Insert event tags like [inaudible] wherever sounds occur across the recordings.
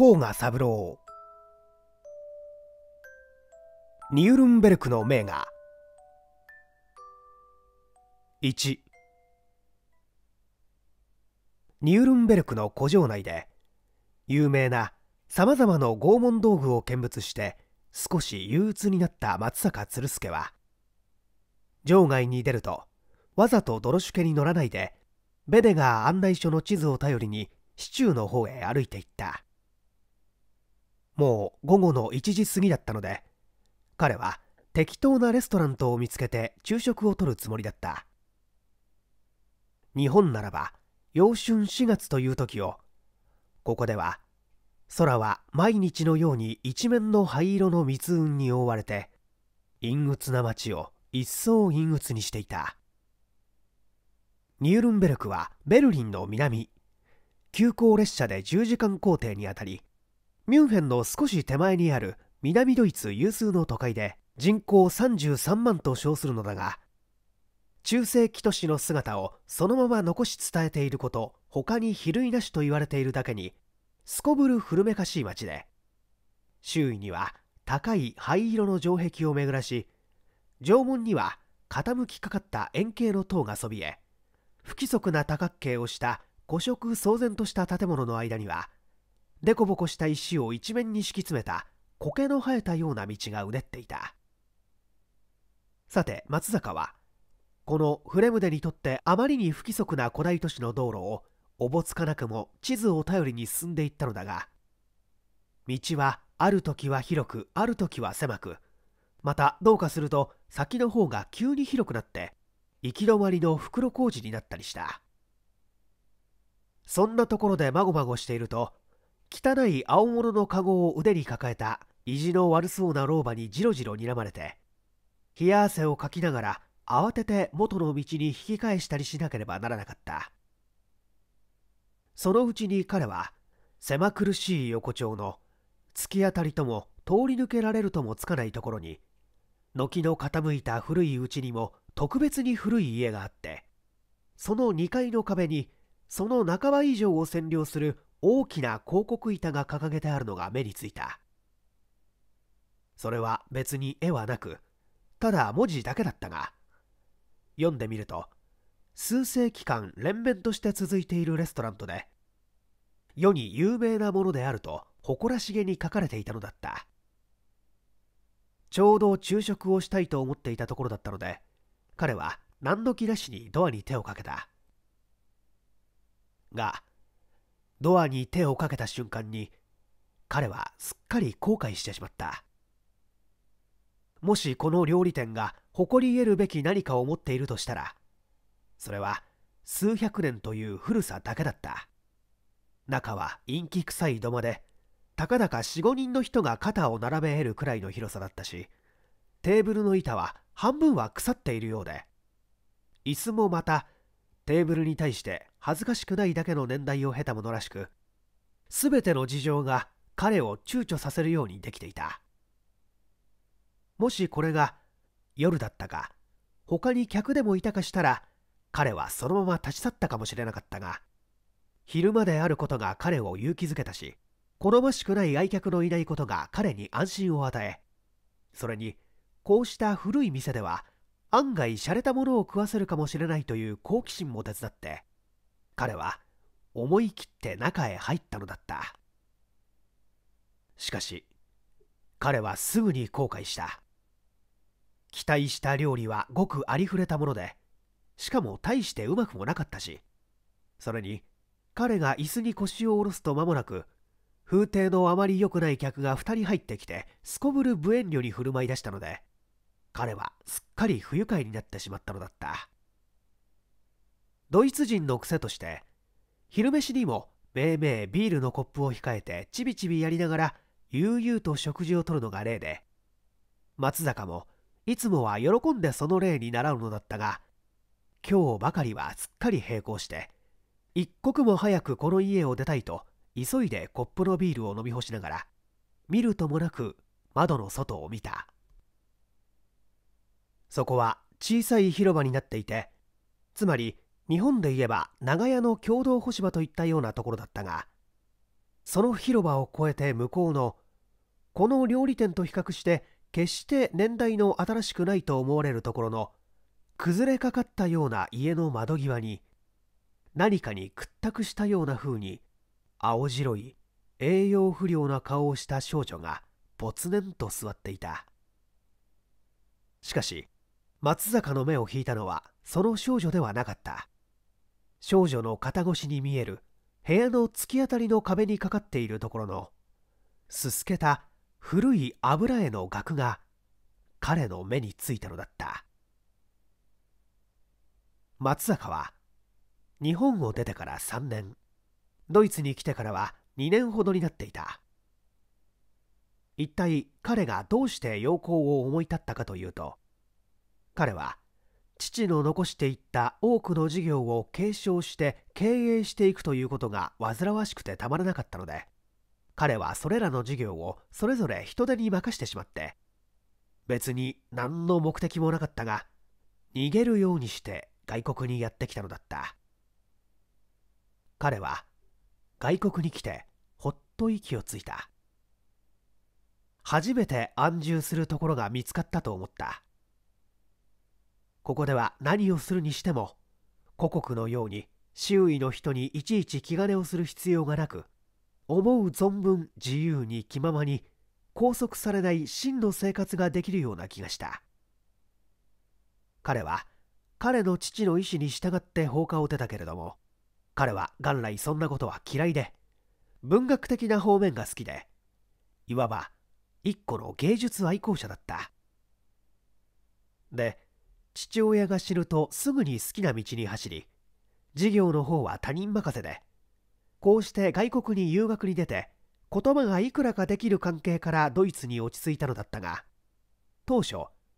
甲賀三郎ニュルンベルクの名画1ニュールンベルクの古城内で有名なさまざまな拷問道具を見物して少し憂鬱になった松坂鶴介は場外に出るとわざと泥しけに乗らないでベデガー案内所の地図を頼りに市中の方へ歩いていったもう午後の1時過ぎだったので彼は適当なレストランとを見つけて昼食をとるつもりだった日本ならば陽春4月という時をここでは空は毎日のように一面の灰色の密雲に覆われて陰鬱な街を一層陰鬱にしていたニュールンベルクはベルリンの南急行列車で10時間行程にあたりミュンヘンの少し手前にある南ドイツ有数の都会で人口33万と称するのだが中世紀都市の姿をそのまま残し伝えていること他に比類なしと言われているだけにすこぶる古めかしい町で周囲には高い灰色の城壁を巡らし城門には傾きかかった円形の塔がそびえ不規則な多角形をした古色騒然とした建物の間にはでこぼこした石を一面に敷き詰めた苔の生えたような道がうねっていたさて松坂はこのフレムデにとってあまりに不規則な古代都市の道路をおぼつかなくも地図を頼りに進んでいったのだが道はある時は広くある時は狭くまたどうかすると先の方が急に広くなって行き止まりの袋小路になったりしたそんなところでまごまごしていると汚い青物の籠を腕に抱えた意地の悪そうな老婆にじろじろ睨まれて冷や汗をかきながら慌てて元の道に引き返したりしなければならなかったそのうちに彼は狭苦しい横丁の突き当たりとも通り抜けられるともつかないところに軒の傾いた古いうちにも特別に古い家があってその2階の壁にその半ば以上を占領する大きな広告板が掲げてあるのが目についたそれは別に絵はなくただ文字だけだったが読んでみると数世紀間連綿として続いているレストランとで世に有名なものであると誇らしげに書かれていたのだったちょうど昼食をしたいと思っていたところだったので彼は何の気なしにドアに手をかけたがドアに手をかけた瞬間に彼はすっかり後悔してしまったもしこの料理店が誇り得るべき何かを持っているとしたらそれは数百年という古さだけだった中は陰気臭い土間でたかだか45人の人が肩を並べ得るくらいの広さだったしテーブルの板は半分は腐っているようで椅子もまたテーブルに対して恥ずかしくないだけの年代を経たものらしく全ての事情が彼を躊躇させるようにできていたもしこれが夜だったか他に客でもいたかしたら彼はそのまま立ち去ったかもしれなかったが昼間であることが彼を勇気づけたし好ましくない愛客のいないことが彼に安心を与えそれにこうした古い店では案外洒落たものを食わせるかもしれないという好奇心も手伝って彼は思い切って中へ入ったのだったしかし彼はすぐに後悔した期待した料理はごくありふれたものでしかも大してうまくもなかったしそれに彼が椅子に腰を下ろすと間もなく風体のあまり良くない客が2人入ってきてすこぶる無遠慮に振る舞い出したので彼はすっかり不愉快になってしまったのだったドイツ人の癖として昼飯にもめいめいビールのコップを控えてちびちびやりながら悠々と食事をとるのが例で松坂もいつもは喜んでその例に倣うのだったが今日ばかりはすっかり並行して一刻も早くこの家を出たいと急いでコップのビールを飲み干しながら見るともなく窓の外を見た。そこは小さい広場になっていてつまり日本で言えば長屋の共同干し場といったようなところだったがその広場を越えて向こうのこの料理店と比較して決して年代の新しくないと思われるところの崩れかかったような家の窓際に何かに屈託したような風に青白い栄養不良な顔をした少女がぽつねんと座っていたしかし松坂の目を引いたのはその少女ではなかった少女の肩越しに見える部屋の突き当たりの壁にかかっているところのすすけた古い油絵の額が彼の目についたのだった松坂は日本を出てから3年ドイツに来てからは2年ほどになっていた一体彼がどうして陽光を思い立ったかというと彼は父の残していった多くの事業を継承して経営していくということが煩わしくてたまらなかったので彼はそれらの事業をそれぞれ人手に任してしまって別に何の目的もなかったが逃げるようにして外国にやってきたのだった彼は外国に来てほっと息をついた初めて安住するところが見つかったと思ったここでは何をするにしても故国のように周囲の人にいちいち気兼ねをする必要がなく思う存分自由に気ままに拘束されない真の生活ができるような気がした彼は彼の父の意思に従って放火を出たけれども彼は元来そんなことは嫌いで文学的な方面が好きでいわば一個の芸術愛好者だったで父親が死ぬとすぐに好きな道に走り事業の方は他人任せでこうして外国に留学に出て言葉がいくらかできる関係からドイツに落ち着いたのだったが当初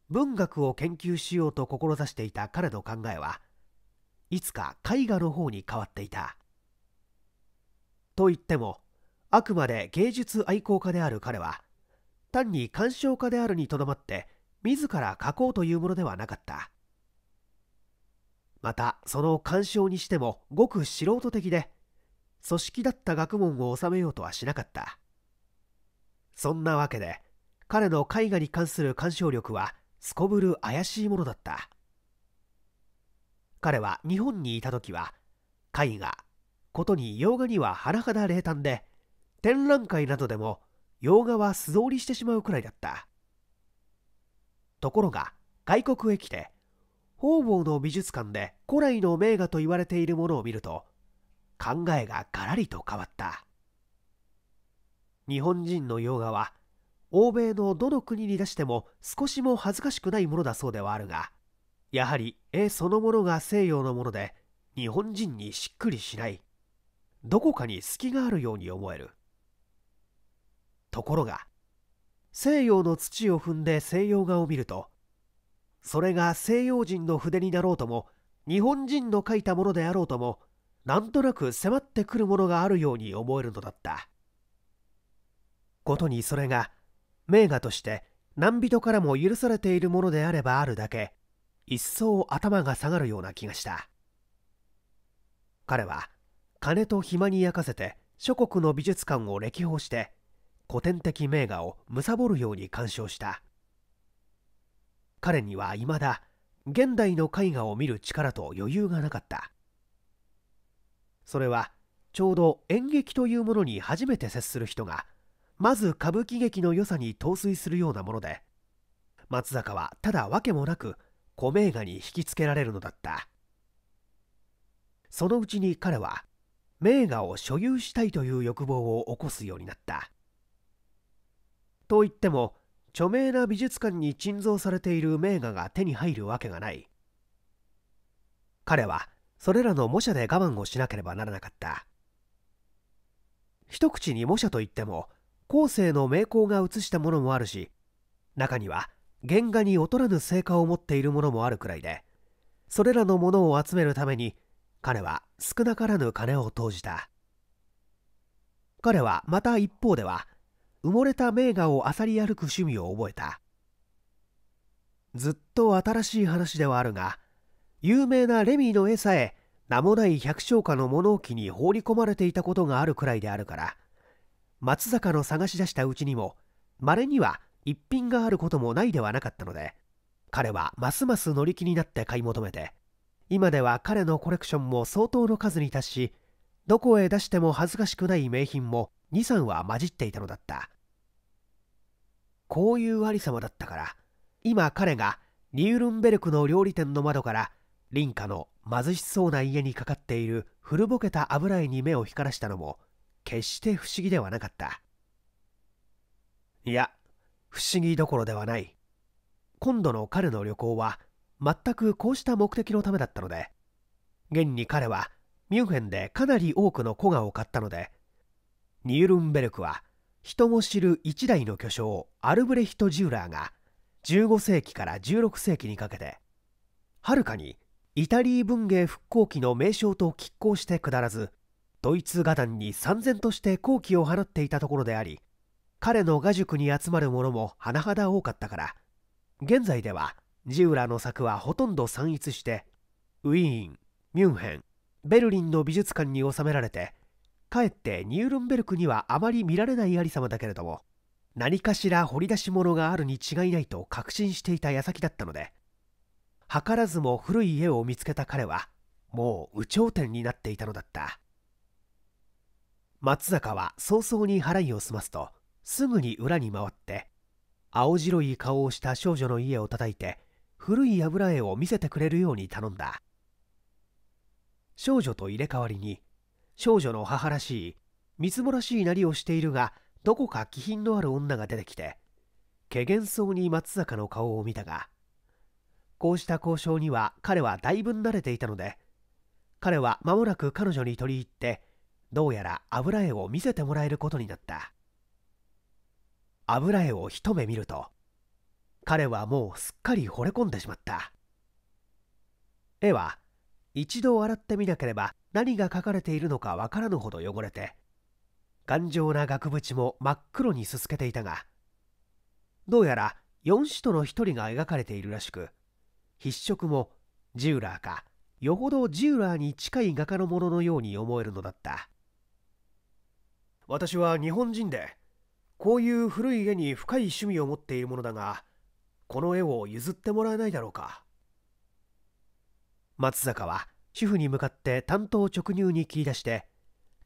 文学を研究しようと志していた彼の考えはいつか絵画の方に変わっていた。と言ってもあくまで芸術愛好家である彼は単に鑑賞家であるにとどまって自ら書こうというものではなかったまたその鑑賞にしてもごく素人的で組織だった学問を収めようとはしなかったそんなわけで彼の絵画に関する鑑賞力はすこぶる怪しいものだった彼は日本にいた時は絵画ことに洋画には甚だ冷淡で展覧会などでも洋画は素通りしてしまうくらいだったところが外国へ来て方々の美術館で古来の名画と言われているものを見ると考えがガラリと変わった日本人の洋画は欧米のどの国に出しても少しも恥ずかしくないものだそうではあるがやはり絵そのものが西洋のもので日本人にしっくりしないどこかに隙があるように思えるところが西洋の土を踏んで西洋画を見るとそれが西洋人の筆になろうとも日本人の書いたものであろうともなんとなく迫ってくるものがあるように思えるのだったことにそれが名画として何人からも許されているものであればあるだけ一層頭が下がるような気がした彼は金と暇に焼かせて諸国の美術館を歴訪して古典的名画を貪るように鑑賞した彼にはいまだ現代の絵画を見る力と余裕がなかったそれはちょうど演劇というものに初めて接する人がまず歌舞伎劇の良さに陶酔するようなもので松坂はただ訳もなく古名画に引きつけられるのだったそのうちに彼は名画を所有したいという欲望を起こすようになったといっても著名な美術館に鎮蔵されている名画が手に入るわけがない彼はそれらの模写で我慢をしなければならなかった一口に模写といっても後世の名工が写したものもあるし中には原画に劣らぬ成果を持っているものもあるくらいでそれらのものを集めるために彼は少なからぬ金を投じた彼はまた一方では埋もれた名画を漁り歩く趣味を覚えたずっと新しい話ではあるが有名なレミーの絵さえ名もない百姓家の物置に放り込まれていたことがあるくらいであるから松坂の探し出したうちにもまれには一品があることもないではなかったので彼はますます乗り気になって買い求めて今では彼のコレクションも相当の数に達しどこへ出しても恥ずかしくない名品も23は混じっていたのだったこういうありさまだったから今彼がニュールンベルクの料理店の窓から林家の貧しそうな家にかかっている古ぼけた油絵に目を光らしたのも決して不思議ではなかったいや不思議どころではない今度の彼の旅行は全くこうした目的のためだったので現に彼はミュンヘンでかなり多くの古画を買ったのでニュルンベルクは人も知る一代の巨匠アルブレヒト・ジューラーが15世紀から16世紀にかけてはるかにイタリー文芸復興期の名称と拮抗してくだらずドイツ画壇に三然として好機を放っていたところであり彼の画塾に集まる者も甚だ多かったから現在ではジューラの作はほとんど散逸してウィーンミュンヘンベルリンの美術館に収められてかえってニュールンベルクにはあまり見られないありさまだけれども何かしら掘り出し物があるに違いないと確信していた矢先だったので図らずも古い家を見つけた彼はもう有頂天になっていたのだった松坂は早々に払いを済ますとすぐに裏に回って青白い顔をした少女の家を叩いて古い油絵を見せてくれるように頼んだ少女と入れ替わりに少女の母らしいみつぼらしいなりをしているがどこか気品のある女が出てきてけげんそうに松坂の顔を見たがこうした交渉には彼はだいぶ慣れていたので彼は間もなく彼女に取り入ってどうやら油絵を見せてもらえることになった油絵を一目見ると彼はもうすっかり惚れ込んでしまった絵は一度洗ってみなければ何が書かれているのかわからぬほど汚れて頑丈な額縁も真っ黒にすすけていたがどうやら4使徒の1人が描かれているらしく筆色もジューラーかよほどジューラーに近い画家のもののように思えるのだった私は日本人でこういう古い絵に深い趣味を持っているものだがこの絵を譲ってもらえないだろうか松坂は主婦に向かって担当直入に切り出して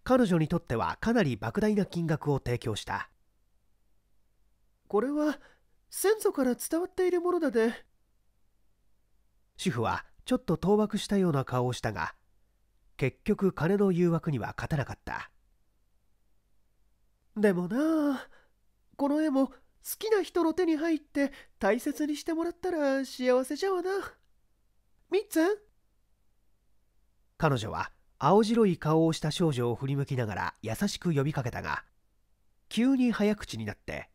彼女にとってはかなり莫大な金額を提供したこれは先祖から伝わっているものだで、ね、主婦はちょっと当惑したような顔をしたが結局金の誘惑には勝たなかったでもなあこの絵も好きな人の手に入って大切にしてもらったら幸せじゃわなみっつん彼女は青白い顔をした少女を振り向きながら優しく呼びかけたが急に早口になって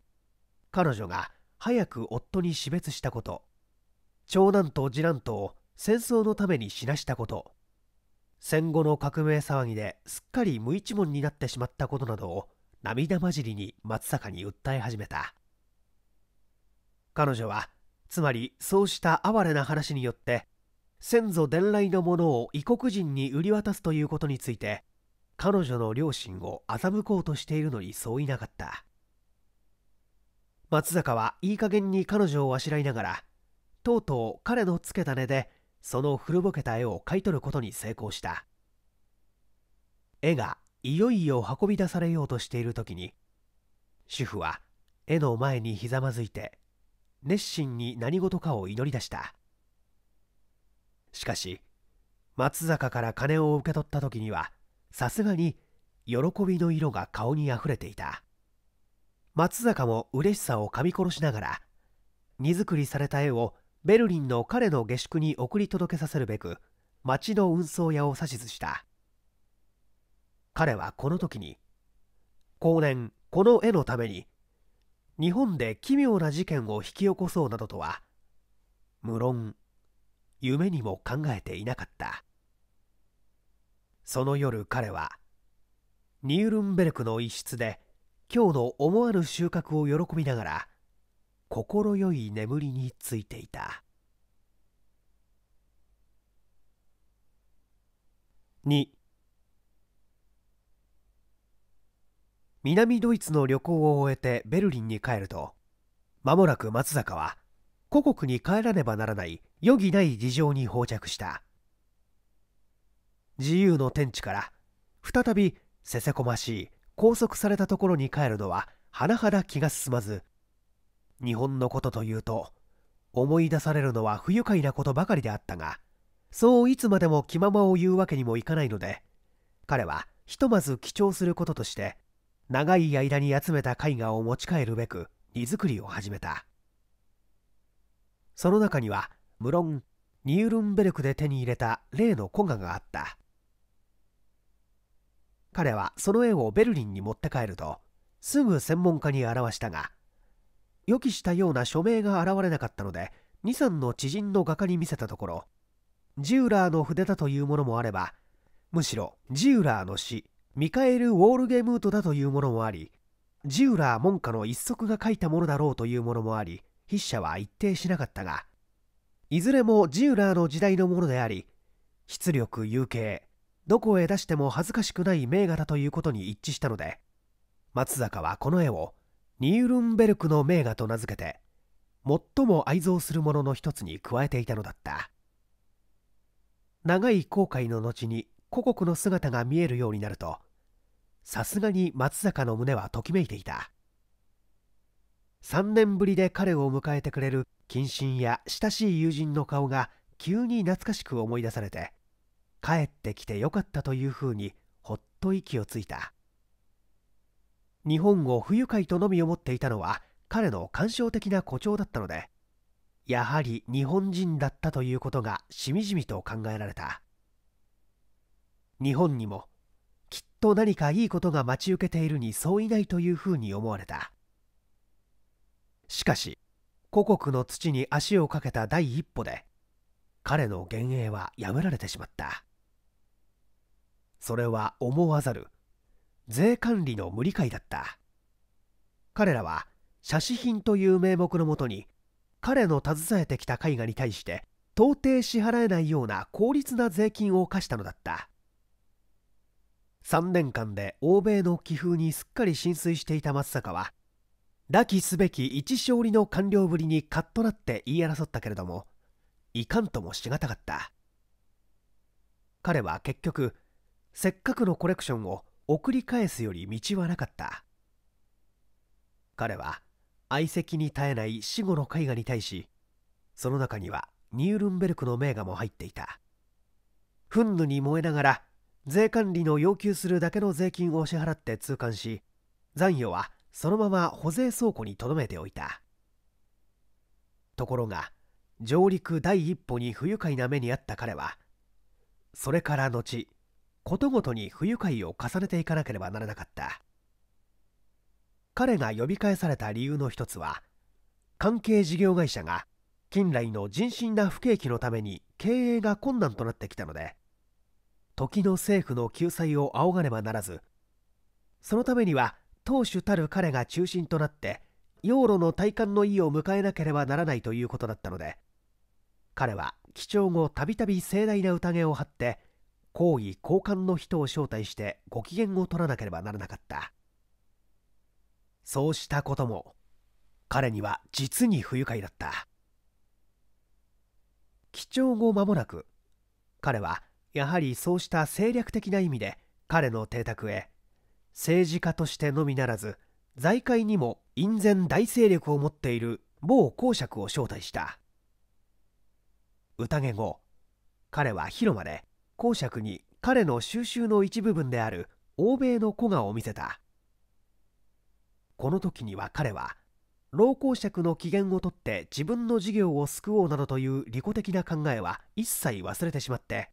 彼女が早く夫に死別したこと長男と次男とを戦争のために死なしたこと戦後の革命騒ぎですっかり無一文になってしまったことなどを涙交じりに松坂に訴え始めた彼女はつまりそうした哀れな話によって先祖伝来のものを異国人に売り渡すということについて彼女の両親を欺こうとしているのにそういなかった松坂はいい加減に彼女をあしらいながらとうとう彼のつけた根でその古ぼけた絵を買い取ることに成功した絵がいよいよ運び出されようとしている時に主婦は絵の前にひざまずいて熱心に何事かを祈り出したしかし松坂から金を受け取った時にはさすがに喜びの色が顔にあふれていた松坂も嬉しさを噛み殺しながら荷造りされた絵をベルリンの彼の下宿に送り届けさせるべく町の運送屋を指図した彼はこの時に後年この絵のために日本で奇妙な事件を引き起こそうなどとは無論夢にも考えていなかったその夜彼はニュールンベルクの一室で今日の思わぬ収穫を喜びながら快い眠りについていた2南ドイツの旅行を終えてベルリンに帰るとまもなく松坂は故国に帰らねばならない余儀ない事情に膠着した自由の天地から再びせせこましい拘束されたところに帰るのは甚だ気が進まず日本のことというと思い出されるのは不愉快なことばかりであったがそういつまでも気ままを言うわけにもいかないので彼はひとまず記帳することとして長い間に集めた絵画を持ち帰るべく荷造りを始めたその中には無論ニュールンベルクで手に入れた例の古画があった彼はその絵をベルリンに持って帰るとすぐ専門家に表したが予期したような署名が現れなかったので23の知人の画家に見せたところジューラーの筆だというものもあればむしろジューラーの詩ミカエル・ウォールゲムートだというものもありジューラー門下の一足が書いたものだろうというものもあり筆者は一定しなかったがいずれもジーラーの時代のものであり出力有形どこへ出しても恥ずかしくない名画だということに一致したので松坂はこの絵をニールンベルクの名画と名付けて最も愛蔵するものの一つに加えていたのだった長い航海の後に故国の姿が見えるようになるとさすがに松坂の胸はときめいていた3年ぶりで彼を迎えてくれる近親や親しい友人の顔が急に懐かしく思い出されて帰ってきてよかったというふうにほっと息をついた日本を不愉快とのみ思っていたのは彼の感傷的な誇張だったのでやはり日本人だったということがしみじみと考えられた日本にもきっと何かいいことが待ち受けているにそういないというふうに思われたしかし故国の土に足をかけた第一歩で彼の幻影は破られてしまったそれは思わざる税管理の無理解だった彼らは写真品という名目のもとに彼の携えてきた絵画に対して到底支払えないような効率な税金を課したのだった3年間で欧米の気風にすっかり浸水していた松坂は亡きすべき一勝利の官僚ぶりにカッとなって言い争ったけれどもいかんともしがたかった彼は結局せっかくのコレクションを送り返すより道はなかった彼は相席に絶えない死後の絵画に対しその中にはニュールンベルクの名画も入っていた憤怒に燃えながら税関理の要求するだけの税金を支払って痛感し残余はそのまま保税倉庫に留めておいたところが上陸第一歩に不愉快な目に遭った彼はそれから後ことごとに不愉快を重ねていかなければならなかった彼が呼び返された理由の一つは関係事業会社が近来の人心な不景気のために経営が困難となってきたので時の政府の救済を仰がねばならずそのためには当主たる彼が中心となって養老の体感の意を迎えなければならないということだったので彼は貴重後たびたび盛大な宴を張って皇位交換の人を招待してご機嫌を取らなければならなかったそうしたことも彼には実に不愉快だった貴重後間もなく彼はやはりそうした政略的な意味で彼の邸宅へ政治家としてのみならず財界にも隠然大勢力を持っている某公爵を招待した宴後彼は広間で公爵に彼の収集の一部分である欧米の古画を見せたこの時には彼は老公爵の機嫌を取って自分の事業を救おうなどという利己的な考えは一切忘れてしまって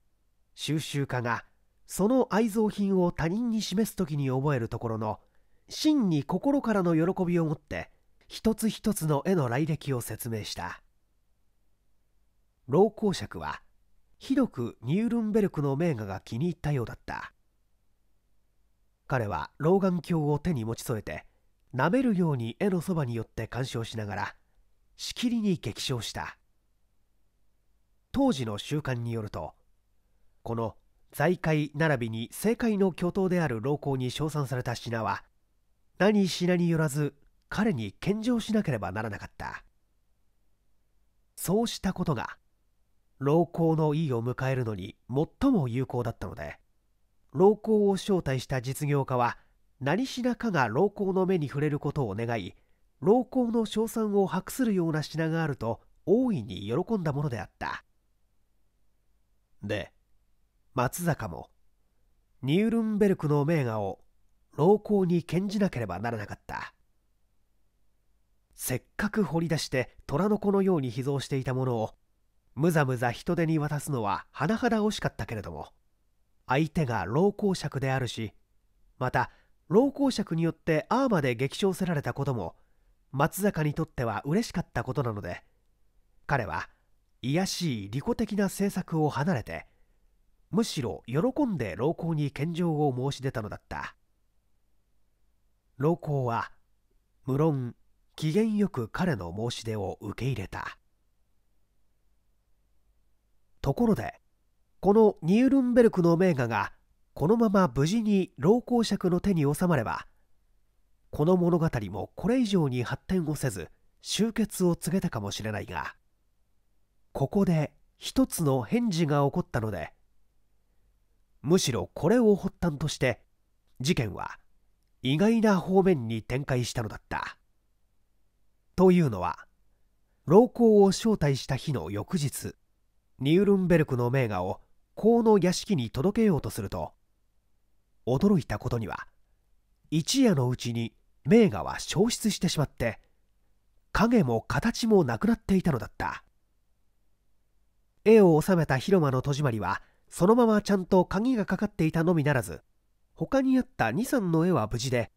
収集家がその愛蔵品を他人に示す時に覚えるところの真に心からの喜びを持って一つ一つの絵の来歴を説明した老公爵はひどくニュールンベルクの名画が気に入ったようだった彼は老眼鏡を手に持ち添えて舐めるように絵のそばに寄って鑑賞しながらしきりに激賞した当時の習慣によるとこの財界並びに政界の巨頭である老公に称賛された品は何品によらず彼に献上しなければならなかったそうしたことが老公の意を迎えるのに最も有効だったので老公を招待した実業家は何品かが老公の目に触れることを願い老公の称賛を博するような品があると大いに喜んだものであったで松坂もニュールンベルクの名画を老行に献じなければならなかったせっかく掘り出して虎の子のように秘蔵していたものをむざむざ人手に渡すのは甚だ惜しかったけれども相手が老公爵であるしまた老公爵によってアーマで激賞せられたことも松坂にとっては嬉しかったことなので彼は卑しい利己的な政策を離れてむしろ喜んで老公に献上を申し出たのだった老公は無論機嫌よく彼の申し出を受け入れたところでこのニュールンベルクの名画がこのまま無事に老公爵の手に収まればこの物語もこれ以上に発展をせず終結を告げたかもしれないがここで一つの返事が起こったのでむしろこれを発端として事件は意外な方面に展開したのだったというのは老公を招待した日の翌日ニュールンベルクの名画を公の屋敷に届けようとすると驚いたことには一夜のうちに名画は消失してしまって影も形もなくなっていたのだった絵を収めた広間の戸締まりはそのままちゃんと鍵がかかっていたのみならず他にあった2、3の絵は無事で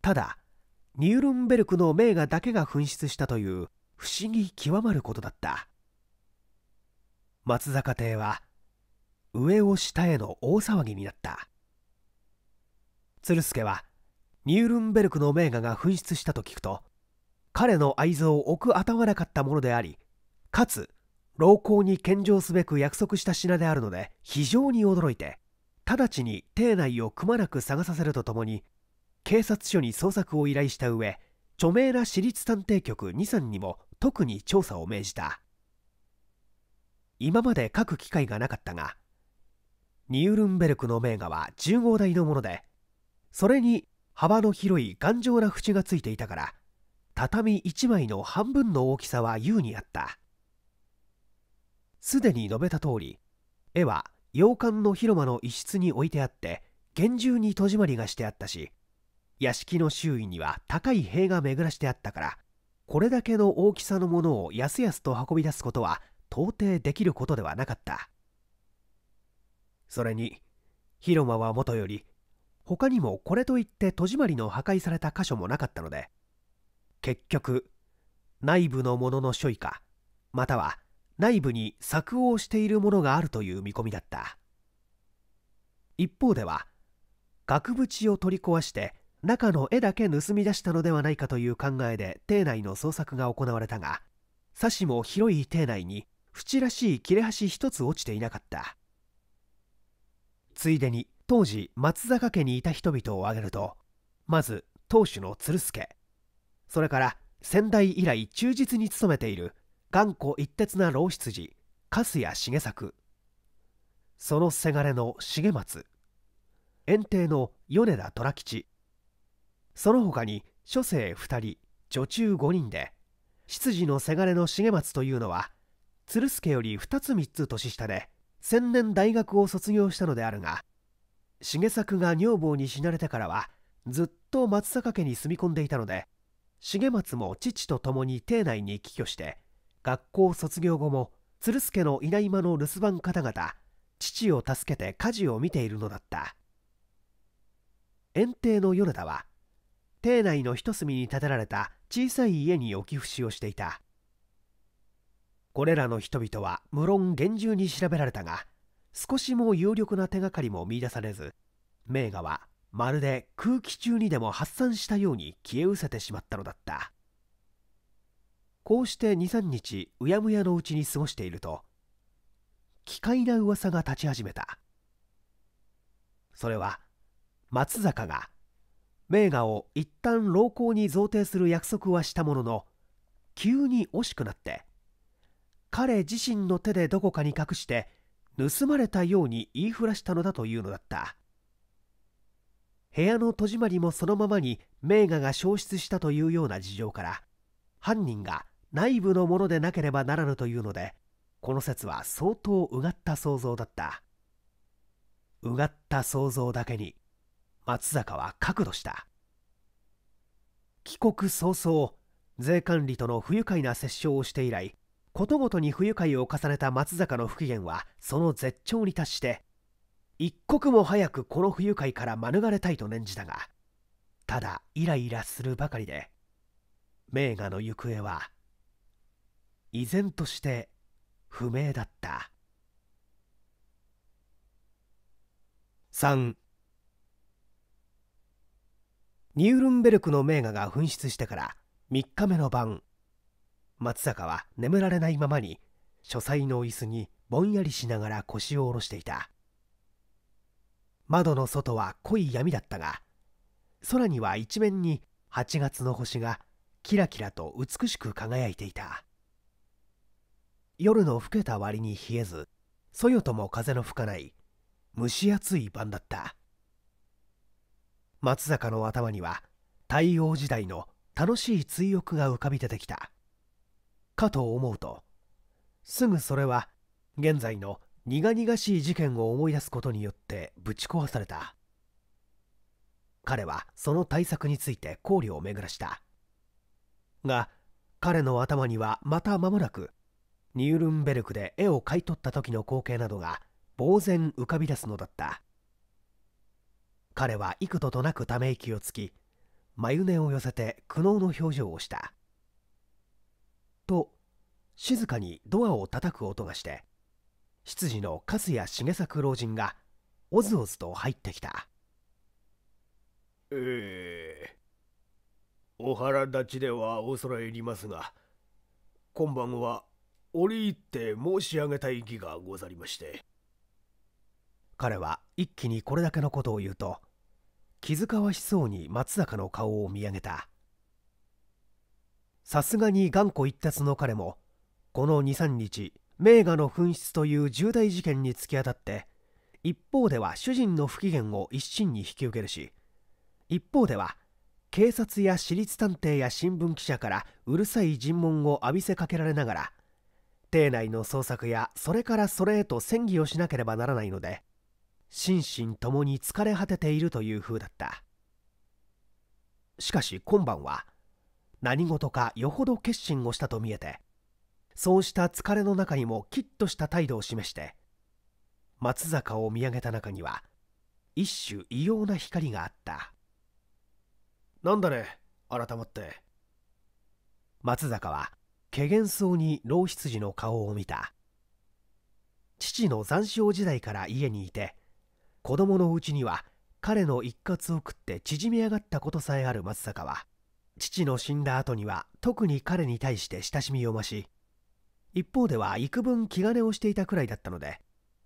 ただニュールンベルクの名画だけが紛失したという不思議極まることだった松坂邸は上を下への大騒ぎになった鶴助はニュールンベルクの名画が紛失したと聞くと彼の愛憎をくあたわなかったものでありかつ老公に献上すべく約束した品であるので非常に驚いて直ちに邸内をくまなく探させるとともに警察署に捜索を依頼した上著名な私立探偵局2 3にも特に調査を命じた今まで書く機会がなかったがニュールンベルクの名画は10号台のものでそれに幅の広い頑丈な縁がついていたから畳1枚の半分の大きさは優にあったすでに述べた通り絵は洋館の広間の一室に置いてあって厳重に戸締まりがしてあったし屋敷の周囲には高い塀が巡らしてあったからこれだけの大きさのものをやすやすと運び出すことは到底できることではなかったそれに広間はもとより他にもこれといって戸締まりの破壊された箇所もなかったので結局内部のものの処理かまたは内部に錯をしているものがあるという見込みだった一方では額縁を取り壊して中の絵だけ盗み出したのではないかという考えで邸内の捜索が行われたがさしも広い邸内に縁らしい切れ端一つ落ちていなかったついでに当時松坂家にいた人々を挙げるとまず当主の鶴助それから先代以来忠実に勤めている頑固一徹な老執事粕谷重作そのせがれの重松園庭の米田虎吉その他に諸生2人女中5人で執事のせがれの重松というのは鶴助より2つ3つ年下で先年大学を卒業したのであるが重作が女房に死なれてからはずっと松坂家に住み込んでいたので重松も父と共に邸内に帰居して学校卒業後も鶴助の稲間の留守番方々父を助けて家事を見ているのだった園庭の米田は邸内の一隅に建てられた小さい家に置き伏しをしていたこれらの人々は無論厳重に調べられたが少しも有力な手がかりも見出されず名画はまるで空気中にでも発散したように消え失せてしまったのだったこうして23日うやむやのうちに過ごしていると奇怪な噂が立ち始めたそれは松坂が名画を一旦老後に贈呈する約束はしたものの急に惜しくなって彼自身の手でどこかに隠して盗まれたように言いふらしたのだというのだった部屋の戸締まりもそのままに名画が消失したというような事情から犯人が内部のものでなければならぬというのでこの説は相当うがった想像だったうがった想像だけに松坂は覚悟した帰国早々税管理との不愉快な折衝をして以来ことごとに不愉快を重ねた松坂の復元はその絶頂に達して一刻も早くこの不愉快から免れたいと念じたがただイライラするばかりで名画の行方は依然として不明だった3ニュールンベルクの名画が紛失してから3日目の晩松坂は眠られないままに書斎の椅子にぼんやりしながら腰を下ろしていた窓の外は濃い闇だったが空には一面に8月の星がキラキラと美しく輝いていた夜の更けた割に冷えずそよとも風の吹かない蒸し暑い晩だった松坂の頭には太陽時代の楽しい追憶が浮かび出てきたかと思うとすぐそれは現在の苦々しい事件を思い出すことによってぶち壊された彼はその対策について考慮を巡らしたが彼の頭にはまた間もなくニュールンベルクで絵を買い取った時の光景などが呆然浮かび出すのだった彼は幾度となくため息をつき眉根を寄せて苦悩の表情をしたと静かにドアを叩く音がして執事の粕谷重作老人がおずおずと入ってきたええお腹立ちでは恐れ入りますが今晩は折り入って申し上げたい義がござりまして彼は一気にこれだけのことを言うと気遣わしそうに松坂の顔を見上げたさすがに頑固一徹の彼もこの23日名画の紛失という重大事件に突き当たって一方では主人の不機嫌を一身に引き受けるし一方では警察や私立探偵や新聞記者からうるさい尋問を浴びせかけられながら邸内の捜索やそれからそれへと戦議をしなければならないので心身ともに疲れ果てているという風だったしかし今晩は何事かよほど決心をしたと見えてそうした疲れの中にもきっとした態度を示して松坂を見上げた中には一種異様な光があったなんだね改まって松坂は怪げそうに老羊の顔を見た父の残照時代から家にいて子供のうちには彼の一括を食って縮み上がったことさえある松坂は父の死んだ後には特に彼に対して親しみを増し一方では幾分気兼ねをしていたくらいだったので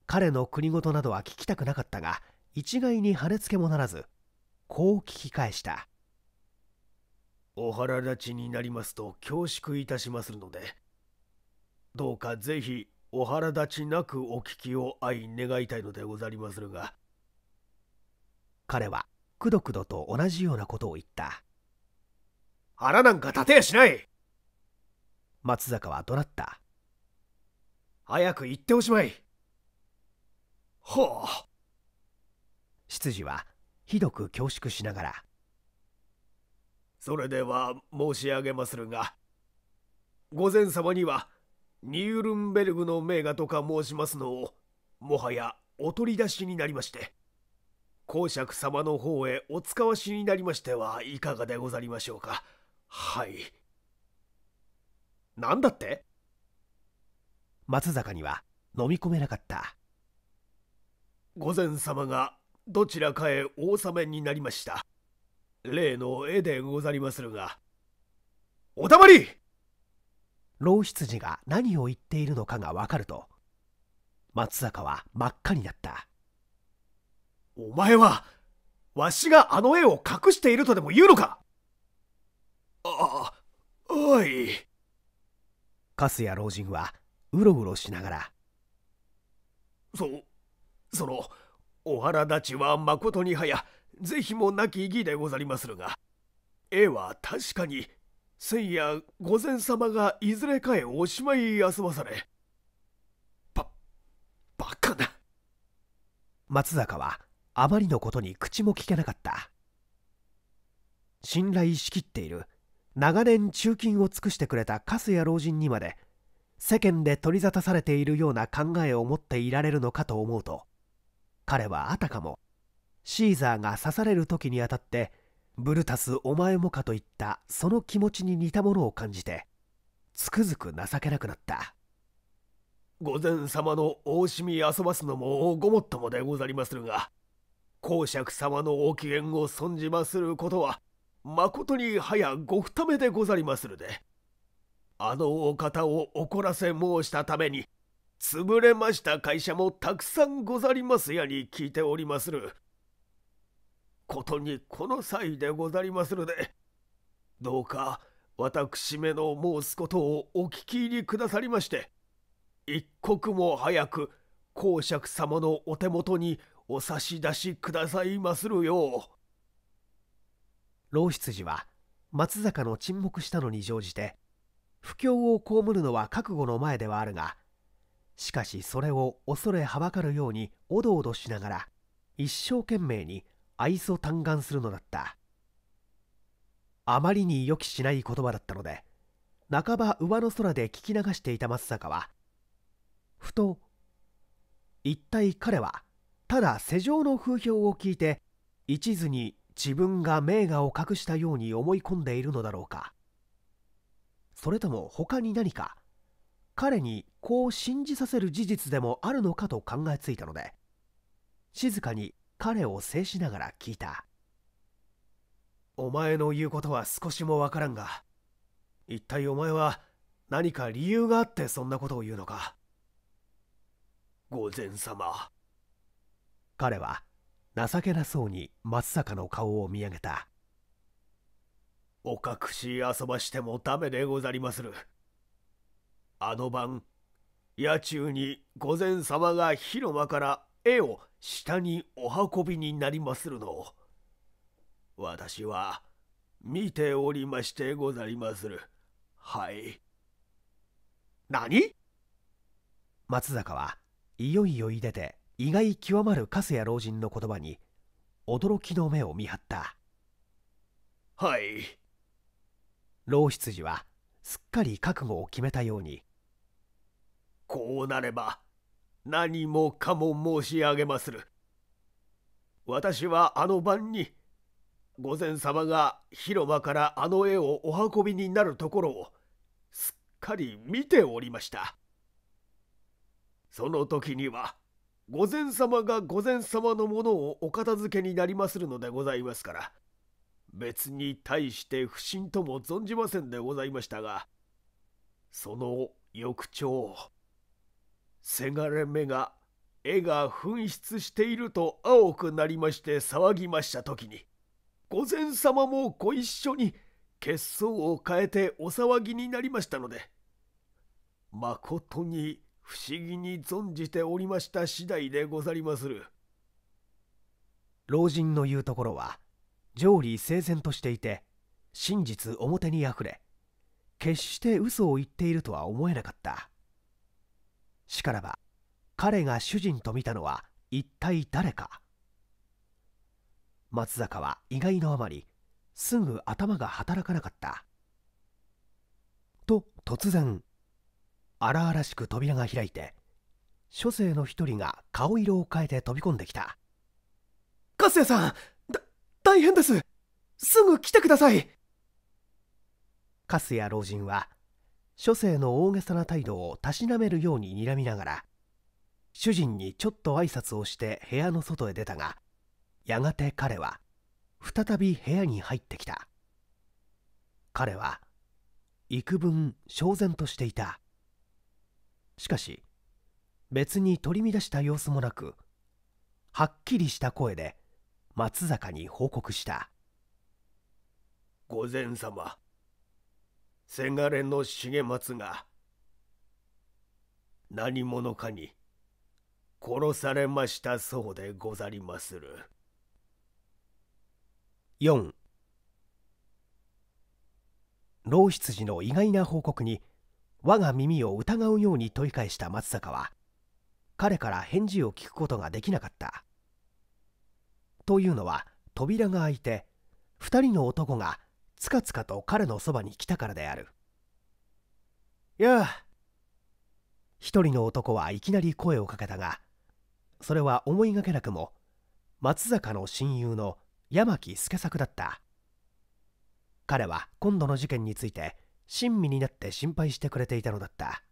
彼の国ごとなどは聞きたくなかったが一概に羽根つけもならずこう聞き返したお腹立ちになりますと恐縮いたしますので、どうかぜひお腹立ちなくお聞きを相願いたいのでござりまするが。彼はくどくどと同じようなことを言った。腹なんか立てやしない松坂は怒鳴った。早く行っておしまい。ほう。執事はひどく恐縮しながらそれでは申し上げまするが御前様にはニュールンベルグの名画とか申しますのをもはやお取り出しになりまして公爵様の方へお使わしになりましてはいかがでござりましょうかはい何だって松坂には飲み込めなかった御前様がどちらかへお納めになりました例の絵でござりまするがおたまり老執事が何を言っているのかが分かると松坂は真っ赤になったお前はわしがあの絵を隠しているとでも言うのかあおい粕谷老人はうろうろしながらそそのお腹立ちはまことにはや是非もなき儀でござりまするが絵は確かに千夜御前様がいずれかへおしまいあそばさればバカな松坂はあまりのことに口も聞けなかった信頼しきっている長年中勤を尽くしてくれた粕谷老人にまで世間で取り沙汰されているような考えを持っていられるのかと思うと彼はあたかもシーザーが刺される時にあたってブルタスお前もかといったその気持ちに似たものを感じてつくづく情けなくなった御前様の大しみ遊ばすのもごもっともでござりまするが公爵様のお機嫌を存じますることはまことに早ごふためでござりまするであのお方を怒らせ申したために潰れました会社もたくさんござりますやに聞いておりまする。ことにこの際でござりまするでどうか私めの申すことをお聞き入りくださりまして一刻も早く公爵様のお手元にお差し出しくださいまするよう。老執事は松坂の沈黙したのに乗じて不況を被るのは覚悟の前ではあるがしかしそれを恐れはばかるようにおどおどしながら一生懸命に愛想嘆願するのだったあまりに予期しない言葉だったので半ば上の空で聞き流していた松坂はふと一体彼はただ世情の風評を聞いて一途に自分が名画を隠したように思い込んでいるのだろうかそれとも他に何か彼にこう信じさせる事実でもあるのかと考えついたので静かに彼を制しながら聞いたお前の言うことは少しもわからんが一体お前は何か理由があってそんなことを言うのか御前様彼は情けなそうに松坂の顔を見上げたお隠し遊ばしてもダメでござりまするあの晩夜中に御前様が広間から絵を下にお運びになりまするの私は見ておりましてござりまするはい何松坂はいよいよいでて意外極まる粕谷老人の言葉に驚きの目を見張ったはい老執事はすっかり覚悟を決めたようにこうなれば何もかも申し上げまする。私はあの晩に、御前様が広間からあの絵をお運びになるところを、すっかり見ておりました。その時には、御前様が御前様のものをお片付けになりまするのでございますから、別に対して不審とも存じませんでございましたが、その翌朝、せがれ目が絵が紛失していると青くなりまして騒ぎました時に御前様もご一緒に血相を変えてお騒ぎになりましたのでまことに不思議に存じておりました次第でござりまする老人の言うところは条理整然としていて真実表にあふれ決して嘘を言っているとは思えなかったしからば彼が主人と見たのは一体誰か松坂は意外のあまりすぐ頭が働かなかったと突然荒々しく扉が開いて書生の一人が顔色を変えて飛び込んできた粕谷さんだ大変ですすぐ来てください粕谷老人は書生の大げさな態度をたしなめるように睨みながら主人にちょっと挨拶をして部屋の外へ出たがやがて彼は再び部屋に入ってきた彼は幾分焦然としていたしかし別に取り乱した様子もなくはっきりした声で松坂に報告した「御前様せがれの重松が何者かに殺されましたそうでござりまする。4老羊の意外な報告に我が耳を疑うように問い返した松坂は彼から返事を聞くことができなかった。というのは扉が開いて2人の男がつかつかと彼のそばに来たからであるやあ一人の男はいきなり声をかけたがそれは思いがけなくも松坂の親友の山木助作だった彼は今度の事件について親身になって心配してくれていたのだった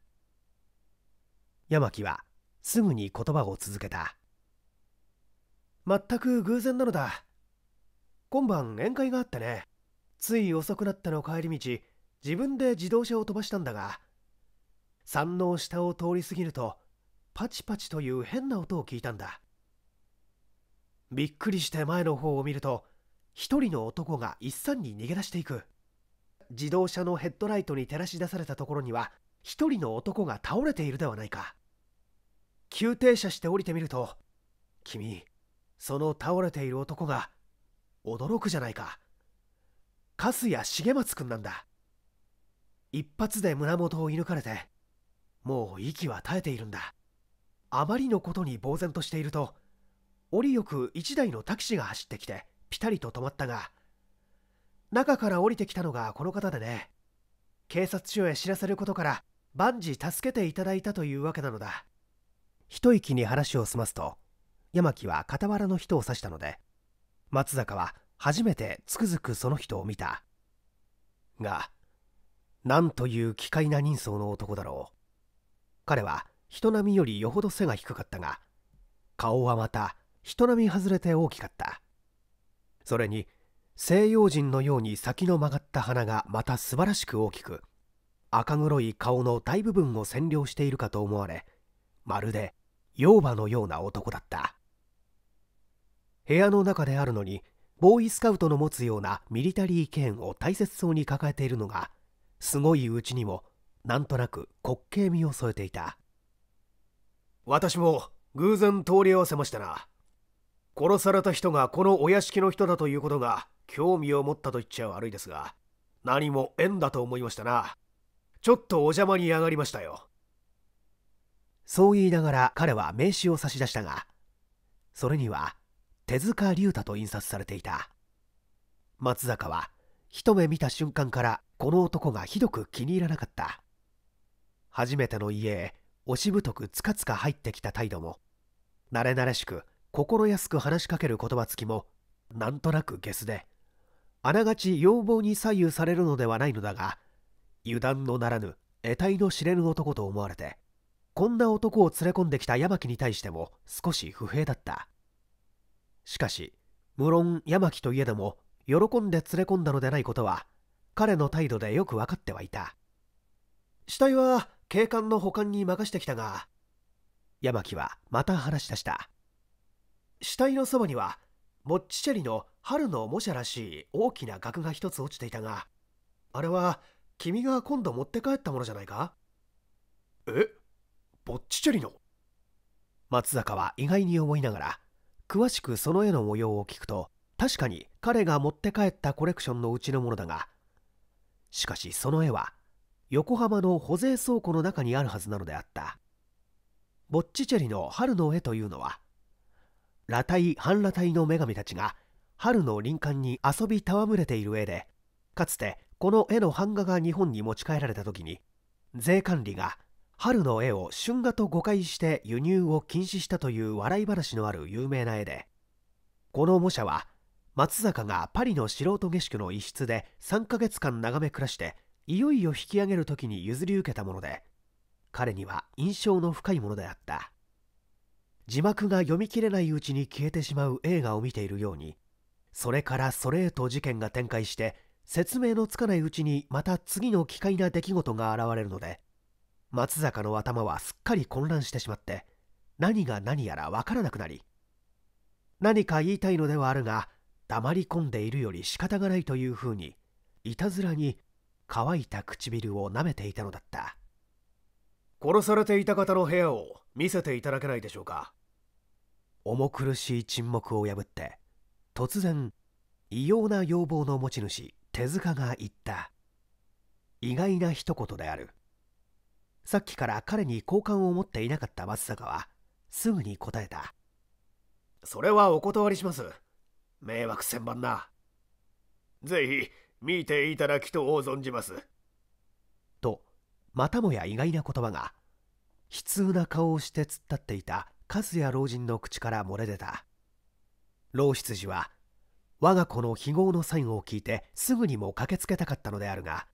山木はすぐに言葉を続けた全く偶然なのだ今晩宴会があってねつい遅くなったの帰り道自分で自動車を飛ばしたんだが山王下を通り過ぎるとパチパチという変な音を聞いたんだびっくりして前の方を見ると一人の男が一散に逃げ出していく自動車のヘッドライトに照らし出されたところには一人の男が倒れているではないか急停車して降りてみると君その倒れている男が驚くじゃないか粕谷重松くんなんだ一発で胸元を射抜かれてもう息は絶えているんだあまりのことに呆然としていると折よく1台のタクシーが走ってきてピタリと止まったが中から降りてきたのがこの方でね警察署へ知らせることから万事助けていただいたというわけなのだ一息に話を済ますと山木は傍らの人を指したので松坂は初めてつくづくその人を見たがなんという奇怪な人相の男だろう彼は人並みよりよほど背が低かったが顔はまた人並み外れて大きかったそれに西洋人のように先の曲がった鼻がまた素晴らしく大きく赤黒い顔の大部分を占領しているかと思われまるで妖馬のような男だった部屋の中であるのにボーイスカウトの持つようなミリタリー権を大切そうに抱えているのがすごいうちにもなんとなく滑稽味を添えていた私も偶然通り合わせましたな殺された人がこのお屋敷の人だということが興味を持ったと言っちゃ悪いですが何も縁だと思いましたなちょっとお邪魔に上がりましたよそう言いながら彼は名刺を差し出したがそれには手塚龍太と印刷されていた松坂は一目見た瞬間からこの男がひどく気に入らなかった初めての家へ押し太くつかつか入ってきた態度も慣れ慣れしく心安く話しかける言葉つきもなんとなくゲスであながち要望に左右されるのではないのだが油断のならぬ得体の知れぬ男と思われてこんな男を連れ込んできた山木に対しても少し不平だったしかし無論山木といえども喜んで連れ込んだのでないことは彼の態度でよく分かってはいた死体は警官の保管に任してきたが山木はまた話し出した死体のそばにはボッチチェリの春の模写らしい大きな額が一つ落ちていたがあれは君が今度持って帰ったものじゃないかえボッチチェリの松坂は意外に思いながら詳しくその絵の模様を聞くと確かに彼が持って帰ったコレクションのうちのものだがしかしその絵は横浜の保税倉庫の中にあるはずなのであったボッチチェリの春の絵というのは裸体半裸体の女神たちが春の林間に遊び戯れている絵でかつてこの絵の版画が日本に持ち帰られた時に税関理が春の絵を春画と誤解して輸入を禁止したという笑い話のある有名な絵でこの模写は松坂がパリの素人下宿の一室で3ヶ月間眺め暮らしていよいよ引き上げる時に譲り受けたもので彼には印象の深いものであった字幕が読み切れないうちに消えてしまう映画を見ているようにそれからそれへと事件が展開して説明のつかないうちにまた次の奇怪な出来事が現れるので松坂の頭はすっかり混乱してしまって何が何やらわからなくなり何か言いたいのではあるが黙り込んでいるより仕方がないというふうにいたずらに乾いた唇を舐めていたのだった殺されていた方の部屋を見せていただけないでしょうか重苦しい沈黙を破って突然異様な要望の持ち主手塚が言った意外な一言であるさっきから彼に好感を持っていなかった松坂はすぐに答えたそれはお断りします迷惑千万なぜひ見ていただきと存じますとまたもや意外な言葉が悲痛な顔をして突っ立っていた和也老人の口から漏れ出た老執事は我が子の非業のサインを聞いてすぐにも駆けつけたかったのであるが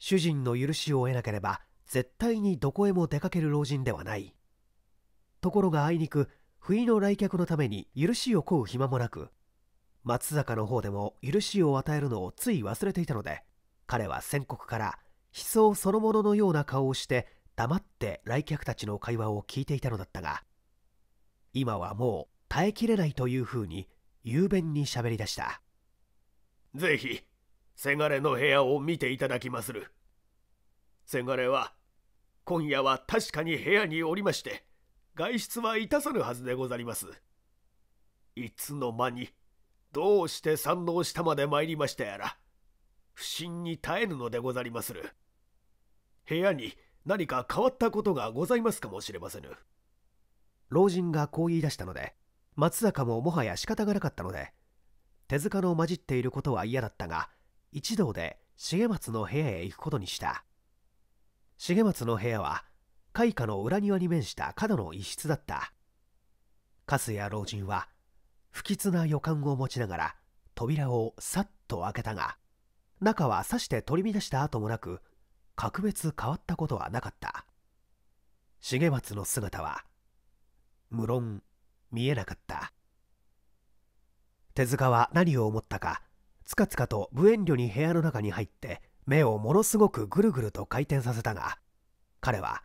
主人の許しを得なければ絶対にどこへも出かける老人ではないところがあいにく不意の来客のために許しを請う暇もなく松坂の方でも許しを与えるのをつい忘れていたので彼は宣告から悲壮そのもののような顔をして黙って来客たちの会話を聞いていたのだったが今はもう耐えきれないというふうに雄弁にしゃべりだしたぜひせがれの部屋を見ていただきまするせがれは今夜は確かに部屋におりまして外出はいたさぬはずでござりますいつの間にどうして山したまで参りましたやら不審に耐えぬのでござりまする部屋に何か変わったことがございますかもしれませぬ老人がこう言い出したので松坂ももはや仕方がなかったので手塚の混じっていることは嫌だったが一同で重松の部屋へ行くことにした重松の部屋は開花の裏庭に面した角の一室だった春日老人は不吉な予感を持ちながら扉をさっと開けたが中はさして取り乱した跡もなく格別変わったことはなかった重松の姿は無論見えなかった手塚は何を思ったかつかつかと無遠慮に部屋の中に入って目をものすごくぐるぐると回転させたが彼は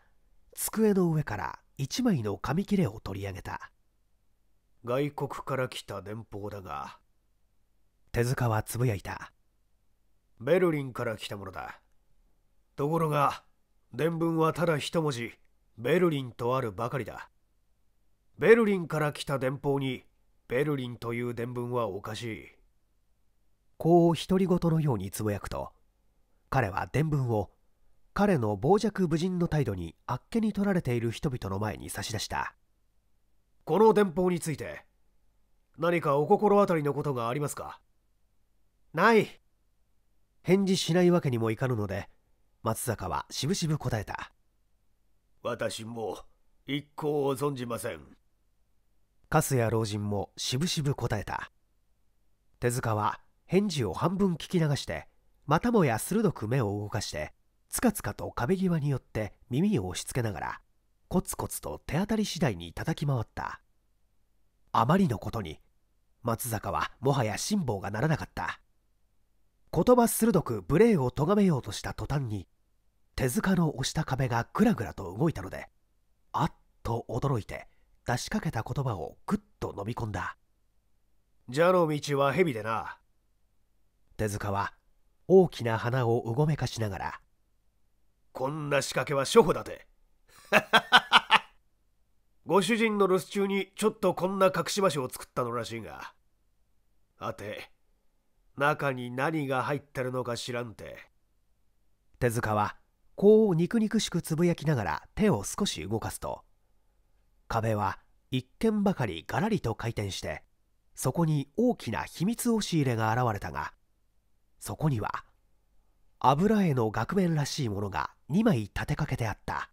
机の上から一枚の紙切れを取り上げた外国から来た電報だが手塚はつぶやいたベルリンから来たものだところが伝聞はただ一文字ベルリンとあるばかりだベルリンから来た電報にベルリンという伝聞はおかしいこう独り言のようにつぶやくと彼は伝聞を彼の傍若無人の態度にあっけに取られている人々の前に差し出したこの電報について何かお心当たりのことがありますかない返事しないわけにもいかぬので松坂はしぶしぶ答えた私も一向を存じません粕谷老人もしぶしぶ答えた手塚は返事を半分聞き流してまたもや鋭く目を動かしてつかつかと壁際によって耳を押し付けながらコツコツと手当たり次第に叩き回ったあまりのことに松坂はもはや辛抱がならなかった言葉鋭く無礼を咎めようとした途端に手塚の押した壁がぐらぐらと動いたのであっと驚いて出しかけた言葉をぐっと飲み込んだ「じゃの道は蛇でな」手塚は大きな花をうごめかしながらこんな仕掛けは初歩だて [laughs] ご主人の留守中にちょっとこんな隠し場所を作ったのらしいがはて中に何が入ってるのか知らんて手塚はこう肉肉しくつぶやきながら手を少し動かすと壁は一軒ばかりがらりと回転してそこに大きな秘密押し入れが現れたがそこには油絵の額面らしいものが2枚立てかけてあった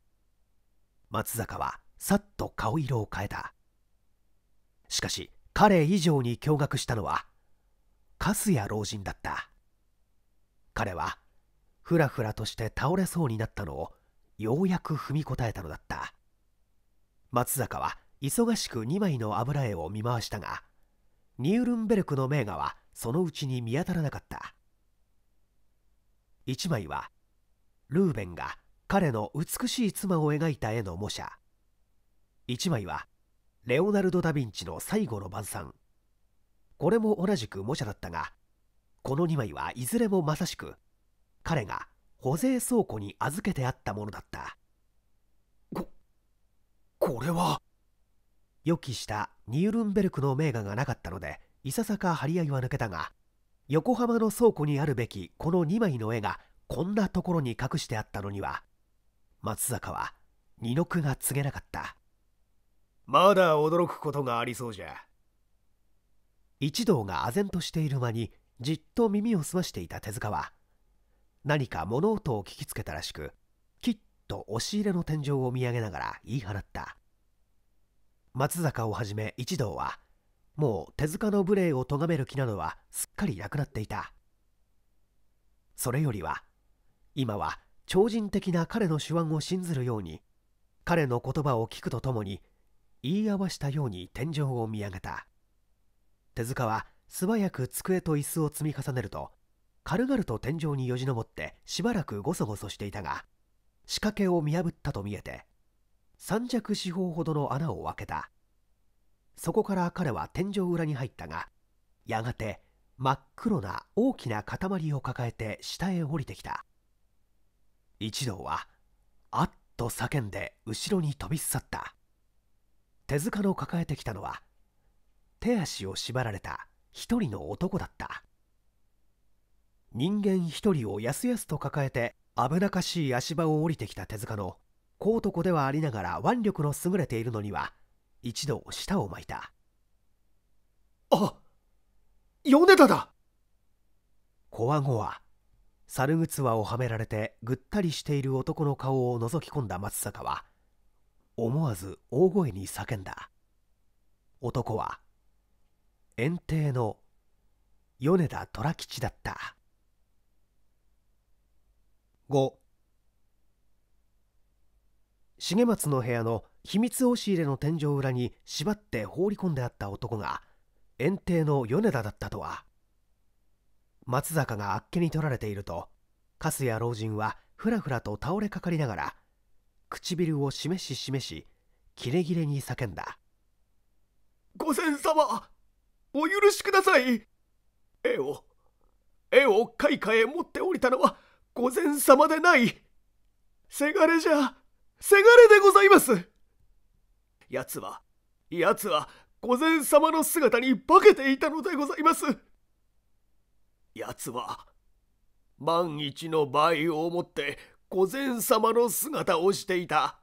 松坂はさっと顔色を変えたしかし彼以上に驚愕したのは粕谷老人だった彼はふらふらとして倒れそうになったのをようやく踏みこたえたのだった松坂は忙しく2枚の油絵を見回したがニュールンベルクの名画はそのうちに見当たらなかった1枚はルーベンが彼の美しい妻を描いた絵の模写1枚はレオナルド・ダ・ヴィンチの最後の晩餐これも同じく模写だったがこの2枚はいずれもまさしく彼が保税倉庫に預けてあったものだったここれは予期したニュルンベルクの名画がなかったのでいささか張り合いは抜けたが横浜の倉庫にあるべきこの2枚の絵がこんなところに隠してあったのには松坂は二の句が告げなかったまだ驚くことがありそうじゃ一同が唖然としている間にじっと耳を澄ましていた手塚は何か物音を聞きつけたらしくきっと押し入れの天井を見上げながら言い放った松坂をはじめ一同はもう手塚の無礼を咎める気などはすっかりなくなっていたそれよりは今は超人的な彼の手腕を信ずるように彼の言葉を聞くとともに言い合わしたように天井を見上げた手塚は素早く机と椅子を積み重ねると軽々と天井によじ登ってしばらくごそごそしていたが仕掛けを見破ったと見えて三尺四方ほどの穴を開けたそこから彼は天井裏に入ったがやがて真っ黒な大きな塊を抱えて下へ降りてきた一同はあっと叫んで後ろに飛び去った手塚の抱えてきたのは手足を縛られた一人の男だった人間一人をやすやすと抱えて危なかしい足場を降りてきた手塚の小男ではありながら腕力の優れているのには一度舌を巻いたあ米田だこわごわ猿ぐつわをはめられてぐったりしている男の顔を覗き込んだ松坂は思わず大声に叫んだ男は園庭の米田虎吉だった5重松の部屋の秘密押し入れの天井裏に縛って放り込んであった男が園庭の米田だったとは松坂があっけに取られていると粕谷老人はふらふらと倒れかかりながら唇を示し示しキレキレに叫んだ「御前様お許しください絵を絵を開花へ持っておりたのは御前様でないせがれじゃせがれでございます奴は奴は御前様の姿に化けていたのでございます奴は万一の場合をもって御前様の姿をしていた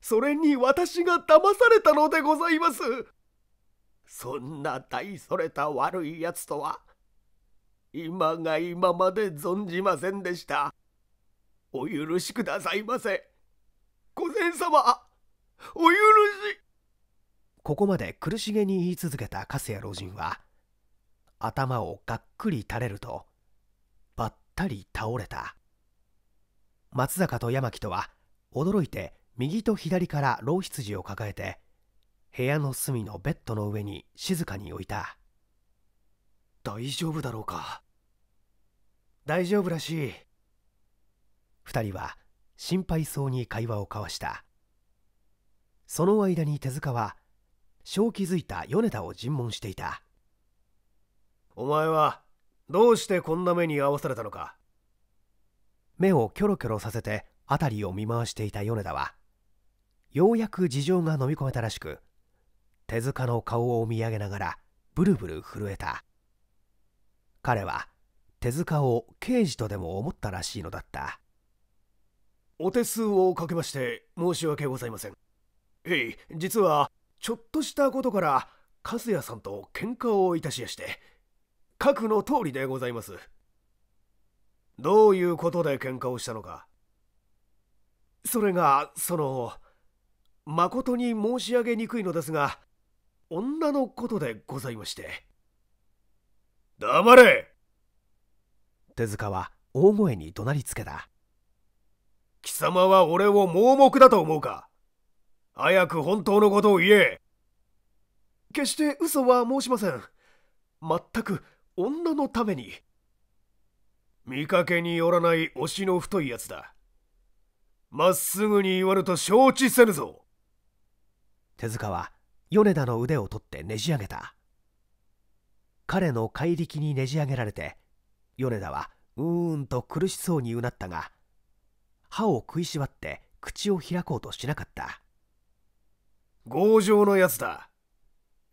それに私が騙されたのでございますそんな大それた悪いやつとは今が今まで存じませんでした。お許しくださいませ。御前様、お許し。ここまで苦しげに言い続けた粕谷老人は、頭をがっくり垂れると、ばったり倒れた。松坂と山木とは、驚いて右と左から老羊を抱えて、部屋の隅のベッドの上に静かに置いた。大丈夫だろうか。大丈夫らしい。2人は心配そうに会話を交わしたその間に手塚は正気づいた米田を尋問していたお前はどうしてこんな目に遭わされたのか目をキョロキョロさせて辺りを見回していた米田はようやく事情が飲み込めたらしく手塚の顔を見上げながらブルブル震えた彼は手塚を刑事とでも思ったらしいのだったお手数をかけまして申し訳ございませんえい実はちょっとしたことから和也さんと喧嘩をいたしやして核の通りでございますどういうことで喧嘩をしたのかそれがその誠に申し上げにくいのですが女のことでございまして黙れ手塚は大声に怒鳴りつけた貴様は俺を盲目だと思うか早く本当のことを言え決して嘘は申しません全く女のために見かけによらない推しの太いやつだまっすぐに言わぬと承知せぬぞ手塚は米田の腕を取ってねじ上げた彼の怪力にねじ上げられて米田はうーんと苦しそうにうなったが歯を食いしばって口を開こうとしなかった強情のやつだ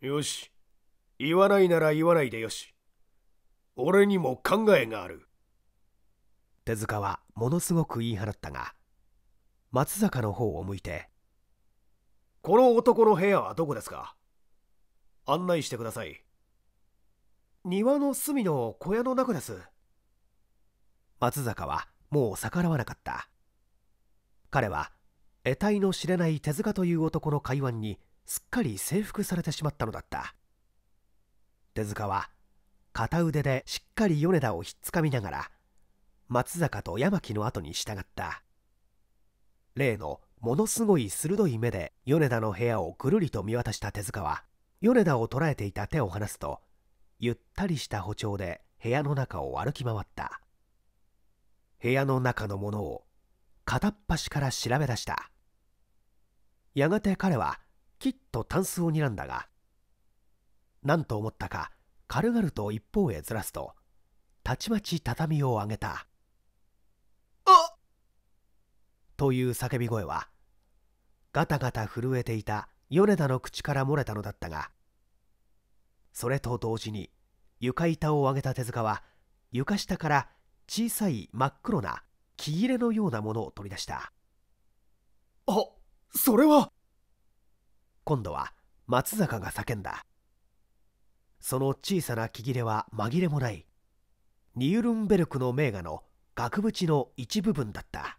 よし言わないなら言わないでよし俺にも考えがある手塚はものすごく言い放ったが松坂の方を向いて「この男の部屋はどこですか案内してください」庭の隅の小屋の中です松坂はもう逆らわなかった彼は得体の知れない手塚という男の会話にすっかり征服されてしまったのだった手塚は片腕でしっかり米田をひっつかみながら松坂と山木の後に従った例のものすごい鋭い目で米田の部屋をぐるりと見渡した手塚は米田を捉えていた手を離すとゆったりした歩調で部屋の中を歩き回った部屋の中のものを片っ端から調べ出したやがて彼はきっとタンスを睨んだが何と思ったか軽々と一方へずらすとたちまち畳を上げた「あっ!」という叫び声はガタガタ震えていた米田の口から漏れたのだったがそれと同時に床板を上げた手塚は床下から小さい真っ黒な木切れのようなものを取り出したあそれは今度は松坂が叫んだその小さな木切れは紛れもないニュールンベルクの名画の額縁の一部分だった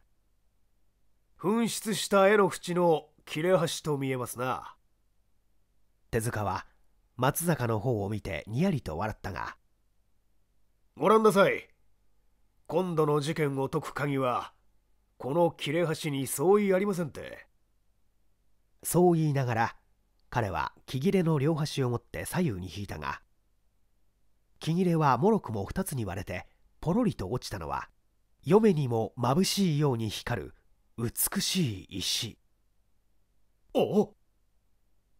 紛失した絵の縁の切れ端と見えますな手塚は松坂の方を見てにやりと笑ったがご覧なさい今度の事件を解く鍵はこの切れ端に相違ありませんってそう言いながら彼は木切れの両端を持って左右に引いたが木切れはもろくも2つに割れてポロリと落ちたのは嫁にも眩しいように光る美しい石お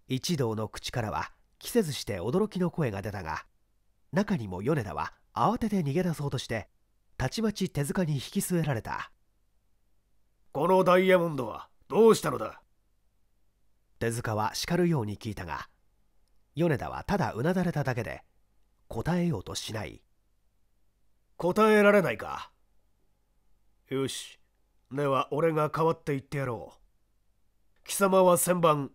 一同の口からは着せずして驚きの声が出たが中にも米田は慌てて逃げ出そうとしてたちまち手塚に引き据えられたこのダイヤモンドはどうしたのだ手塚は叱るように聞いたが米田はただうなだれただけで答えようとしない答えられないかよしでは俺が代わって言ってやろう貴様は旋盤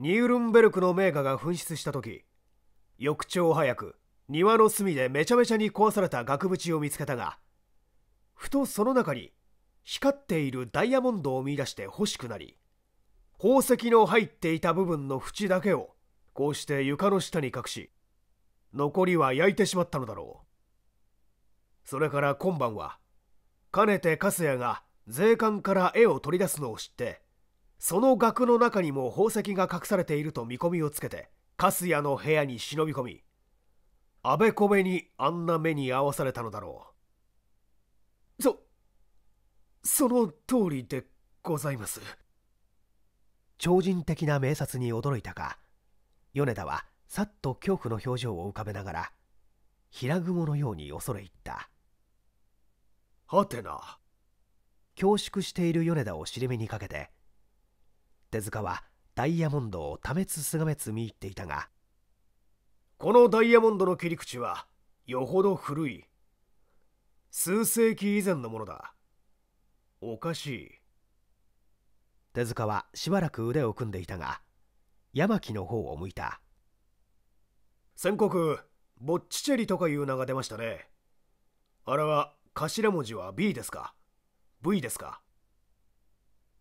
ニュールンベルクの名画が紛失した時翌朝早く庭の隅でめちゃめちゃに壊された額縁を見つけたがふとその中に光っているダイヤモンドを見出して欲しくなり宝石の入っていた部分の縁だけをこうして床の下に隠し残りは焼いてしまったのだろうそれから今晩はかねて粕谷が税関から絵を取り出すのを知ってその額の中にも宝石が隠されていると見込みをつけて粕谷の部屋に忍び込みあべこべにあんな目に遭わされたのだろうそその通りでございます超人的な名察に驚いたか米田はさっと恐怖の表情を浮かべながら平雲のように恐れ入ったはてな恐縮している米田を尻目にかけて手塚はダイヤモンドをためつすがめつ見入っていたがこのダイヤモンドの切り口はよほど古い数世紀以前のものだおかしい手塚はしばらく腕を組んでいたが山木の方を向いた宣告ボッチチェリとかいう名が出ましたねあれは頭文字は B ですか V ですか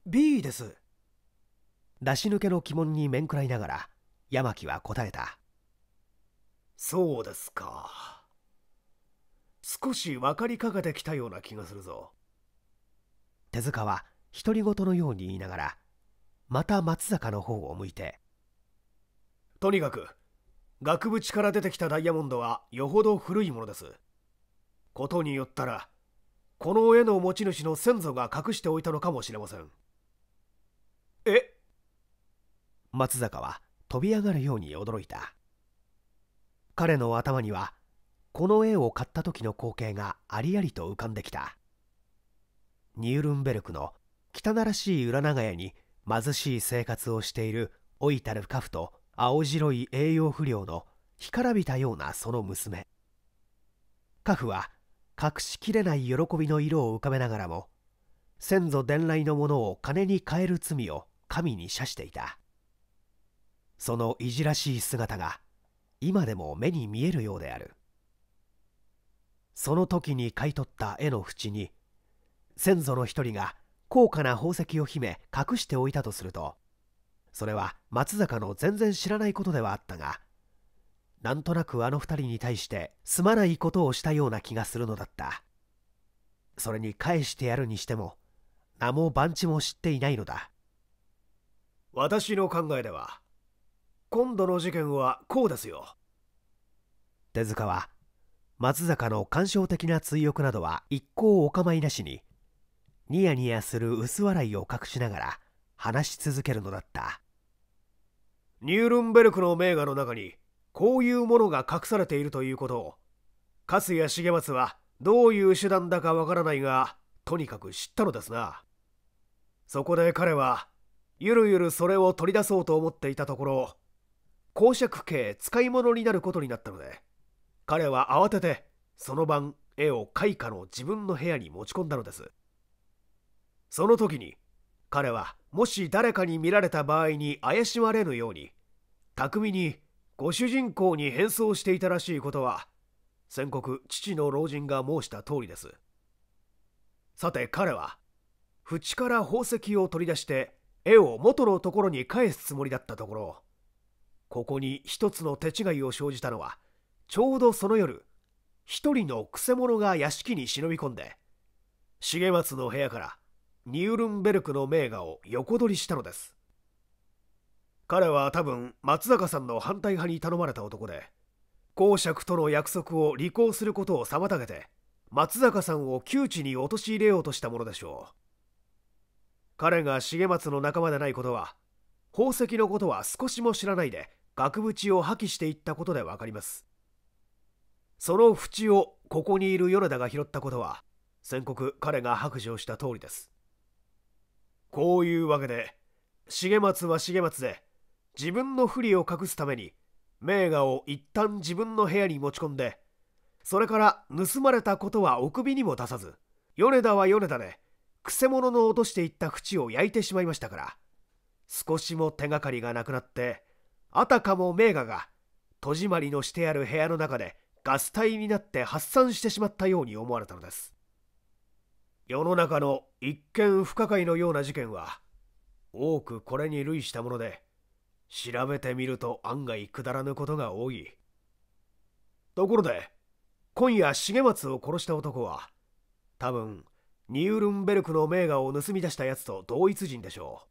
B です出し抜けの鬼門に面食らいながら山木は答えたそうですか。少し分かりかけてきたような気がするぞ手塚は独り言のように言いながらまた松坂の方を向いてとにかく額縁から出てきたダイヤモンドはよほど古いものですことによったらこの絵の持ち主の先祖が隠しておいたのかもしれませんえ松坂は飛び上がるように驚いた彼の頭にはこの絵を買った時の光景がありありと浮かんできたニュールンベルクの汚らしい裏長屋に貧しい生活をしている老いたるカフと青白い栄養不良の干からびたようなその娘カフは隠しきれない喜びの色を浮かべながらも先祖伝来のものを金に変える罪を神に射していたそのいじらしい姿が今でも目に見えるようであるその時に買い取った絵の縁に先祖の一人が高価な宝石を秘め隠しておいたとするとそれは松坂の全然知らないことではあったがなんとなくあの二人に対してすまないことをしたような気がするのだったそれに返してやるにしても名も番地も知っていないのだ私の考えでは今度の事件はこうですよ手塚は松坂の感傷的な追憶などは一向お構いなしにニヤニヤする薄笑いを隠しながら話し続けるのだったニュールンベルクの名画の中にこういうものが隠されているということを粕谷重松はどういう手段だかわからないがとにかく知ったのですなそこで彼はゆるゆるそれを取り出そうと思っていたところ公爵家使い物になることになったので彼は慌ててその晩絵を開花の自分の部屋に持ち込んだのですその時に彼はもし誰かに見られた場合に怪しまれぬように巧みにご主人公に変装していたらしいことは先国父の老人が申した通りですさて彼は縁から宝石を取り出して絵を元のところに返すつもりだったところここに一つの手違いを生じたのはちょうどその夜一人のくせ者が屋敷に忍び込んで重松の部屋からニュールンベルクの名画を横取りしたのです彼は多分松坂さんの反対派に頼まれた男で公爵との約束を履行することを妨げて松坂さんを窮地に陥れようとしたものでしょう彼が重松の仲間でないことは宝石のことは少しも知らないで額縁を破棄していったことで分かりますその淵をここにいる米田が拾ったことは先刻彼が白状した通りですこういうわけで重松は重松で自分の不利を隠すために名画を一旦自分の部屋に持ち込んでそれから盗まれたことはお首にも出さず米田は米田でくせ者の落としていった淵を焼いてしまいましたから少しも手がかりがなくなってあたかも名画が戸締まりのしてある部屋の中でガス体になって発散してしまったように思われたのです世の中の一見不可解のような事件は多くこれに類したもので調べてみると案外くだらぬことが多いところで今夜重松を殺した男は多分ニュールンベルクの名画を盗み出したやつと同一人でしょう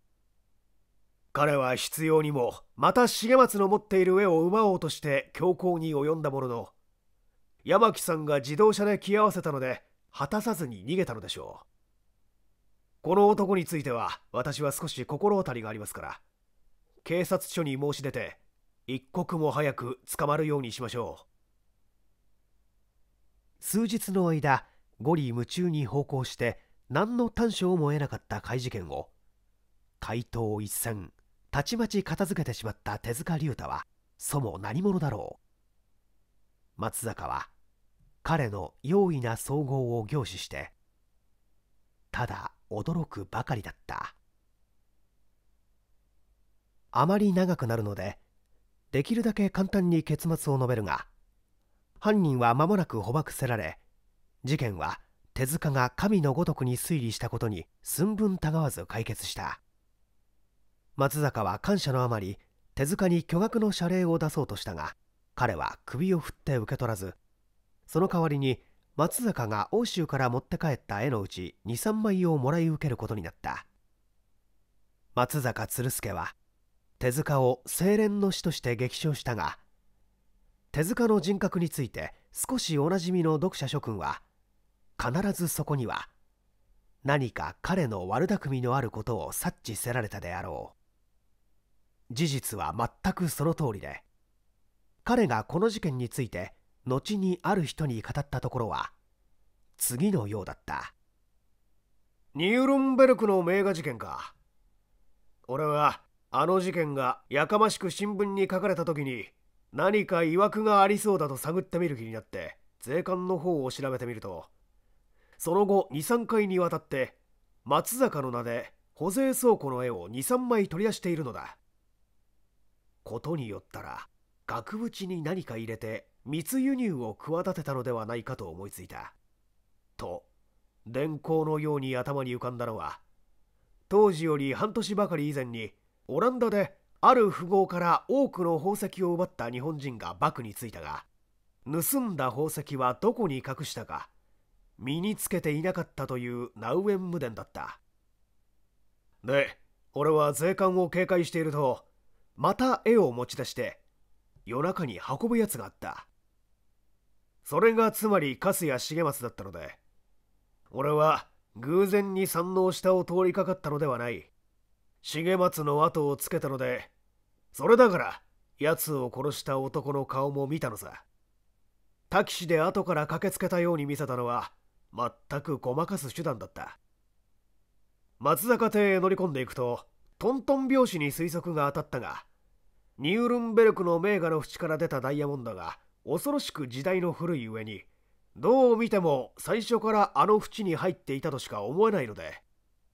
彼は必要にもまた重松の持っている絵を奪おうとして強行に及んだものの山木さんが自動車で着合わせたので果たさずに逃げたのでしょうこの男については私は少し心当たりがありますから警察署に申し出て一刻も早く捕まるようにしましょう数日の間ゴリ夢中に奉公して何の短所をも得なかった怪事件を怪盗一閃たちまち片付けてしまった手塚龍太はそも何者だろう松坂は彼の容易な総合を凝視してただ驚くばかりだったあまり長くなるのでできるだけ簡単に結末を述べるが犯人は間もなく捕獲せられ事件は手塚が神のごとくに推理したことに寸分たがわず解決した松坂は感謝のあまり手塚に巨額の謝礼を出そうとしたが彼は首を振って受け取らずその代わりに松坂が欧州から持って帰った絵のうち23枚をもらい受けることになった松坂鶴助は手塚を清廉の師として激賞したが手塚の人格について少しおなじみの読者諸君は必ずそこには何か彼の悪巧みのあることを察知せられたであろう事実は全くその通りで彼がこの事件について後にある人に語ったところは次のようだったニューロンベルクの名画事件か俺はあの事件がやかましく新聞に書かれた時に何か曰くがありそうだと探ってみる気になって税関の方を調べてみるとその後23回にわたって松坂の名で保税倉庫の絵を23枚取り出しているのだことによったら額縁に何か入れて密輸入を企てたのではないかと思いついた。と、電光のように頭に浮かんだのは、当時より半年ばかり以前に、オランダである富豪から多くの宝石を奪った日本人が幕に着いたが、盗んだ宝石はどこに隠したか、身につけていなかったというナウエン無伝だった。で、俺は税関を警戒していると、また絵を持ち出して、夜中に運ぶやつがあったそれがつまり粕谷重松だったので俺は偶然に山王下を通りかかったのではない重松の後をつけたのでそれだから奴を殺した男の顔も見たのさタキシで後から駆けつけたように見せたのは全くごまかす手段だった松坂邸へ乗り込んでいくとトントン拍子に推測が当たったがニュールンベルクの名画の縁から出たダイヤモンドが恐ろしく時代の古い上にどう見ても最初からあの縁に入っていたとしか思えないので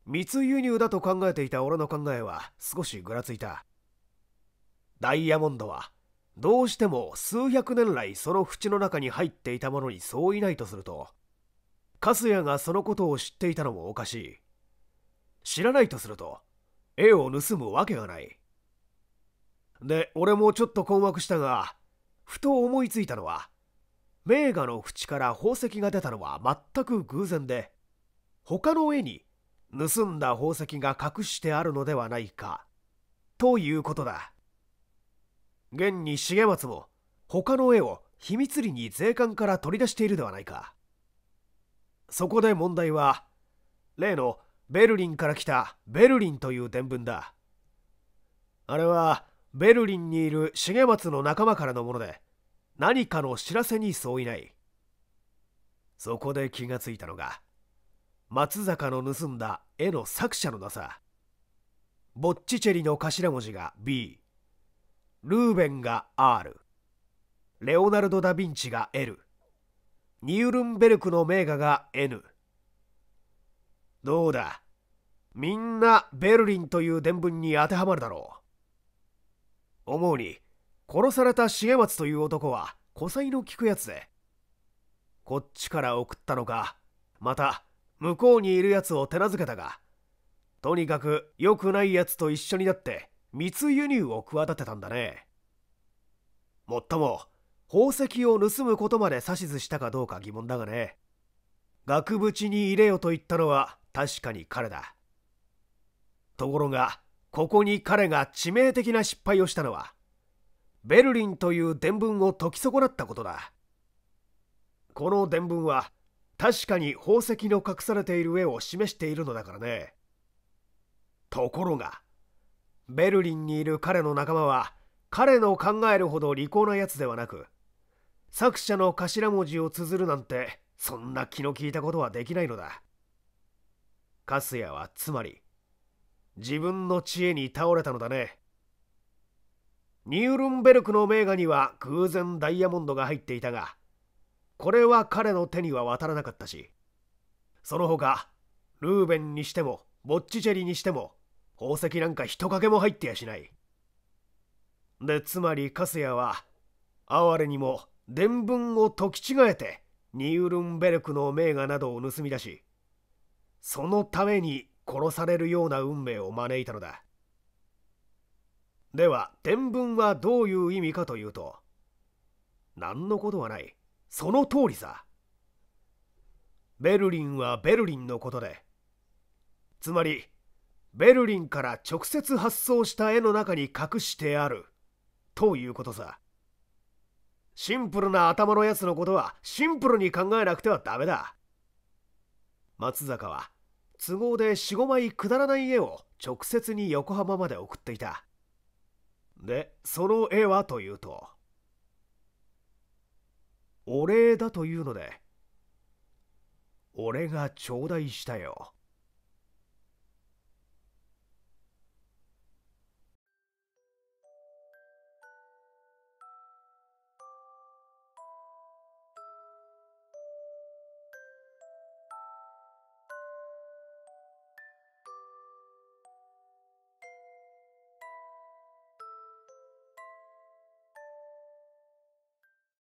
密輸入だと考えていた俺の考えは少しぐらついたダイヤモンドはどうしても数百年来その縁の中に入っていたものにそういないとすると粕谷がそのことを知っていたのもおかしい知らないとすると絵を盗むわけがないで俺もちょっと困惑したがふと思いついたのは名画の縁から宝石が出たのは全く偶然で他の絵に盗んだ宝石が隠してあるのではないかということだ現に重松も他の絵を秘密裏に税関から取り出しているではないかそこで問題は例のベルリンから来たベルリンという伝聞だあれはベルリンにいる重松の仲間からのもので何かの知らせに相違ないそこで気がついたのが松坂の盗んだ絵の作者の名さボッチチェリの頭文字が B ルーベンが R レオナルド・ダ・ヴィンチが L ニュールンベルクの名画が N どうだみんなベルリンという伝聞に当てはまるだろう思うに殺された重松という男は古才の利くやつでこっちから送ったのかまた向こうにいるやつを手なずけたがとにかく良くないやつと一緒になって密輸入を企てたんだねもっとも宝石を盗むことまで指図したかどうか疑問だがね額縁に入れよと言ったのは確かに彼だところがここに彼が致命的な失敗をしたのはベルリンという伝聞を解き損なったことだこの伝聞は確かに宝石の隠されている絵を示しているのだからねところがベルリンにいる彼の仲間は彼の考えるほど利口なやつではなく作者の頭文字を綴るなんてそんな気の利いたことはできないのだ粕谷はつまり自分の知恵に倒れたのだねニュールンベルクの名画には偶然ダイヤモンドが入っていたがこれは彼の手には渡らなかったしその他ルーベンにしてもボッチチェリにしても宝石なんか人影も入ってやしないでつまり粕谷は哀れにも伝聞を解き違えてニュールンベルクの名画などを盗み出しそのために殺されるような運命を招いたのだでは伝文はどういう意味かというと何のことはないその通りさベルリンはベルリンのことでつまりベルリンから直接発送した絵の中に隠してあるということさシンプルな頭のやつのことはシンプルに考えなくてはダメだ松坂は都合で45枚くだらない絵を直接に横浜まで送っていたでその絵はというとお礼だというので俺が頂戴したよ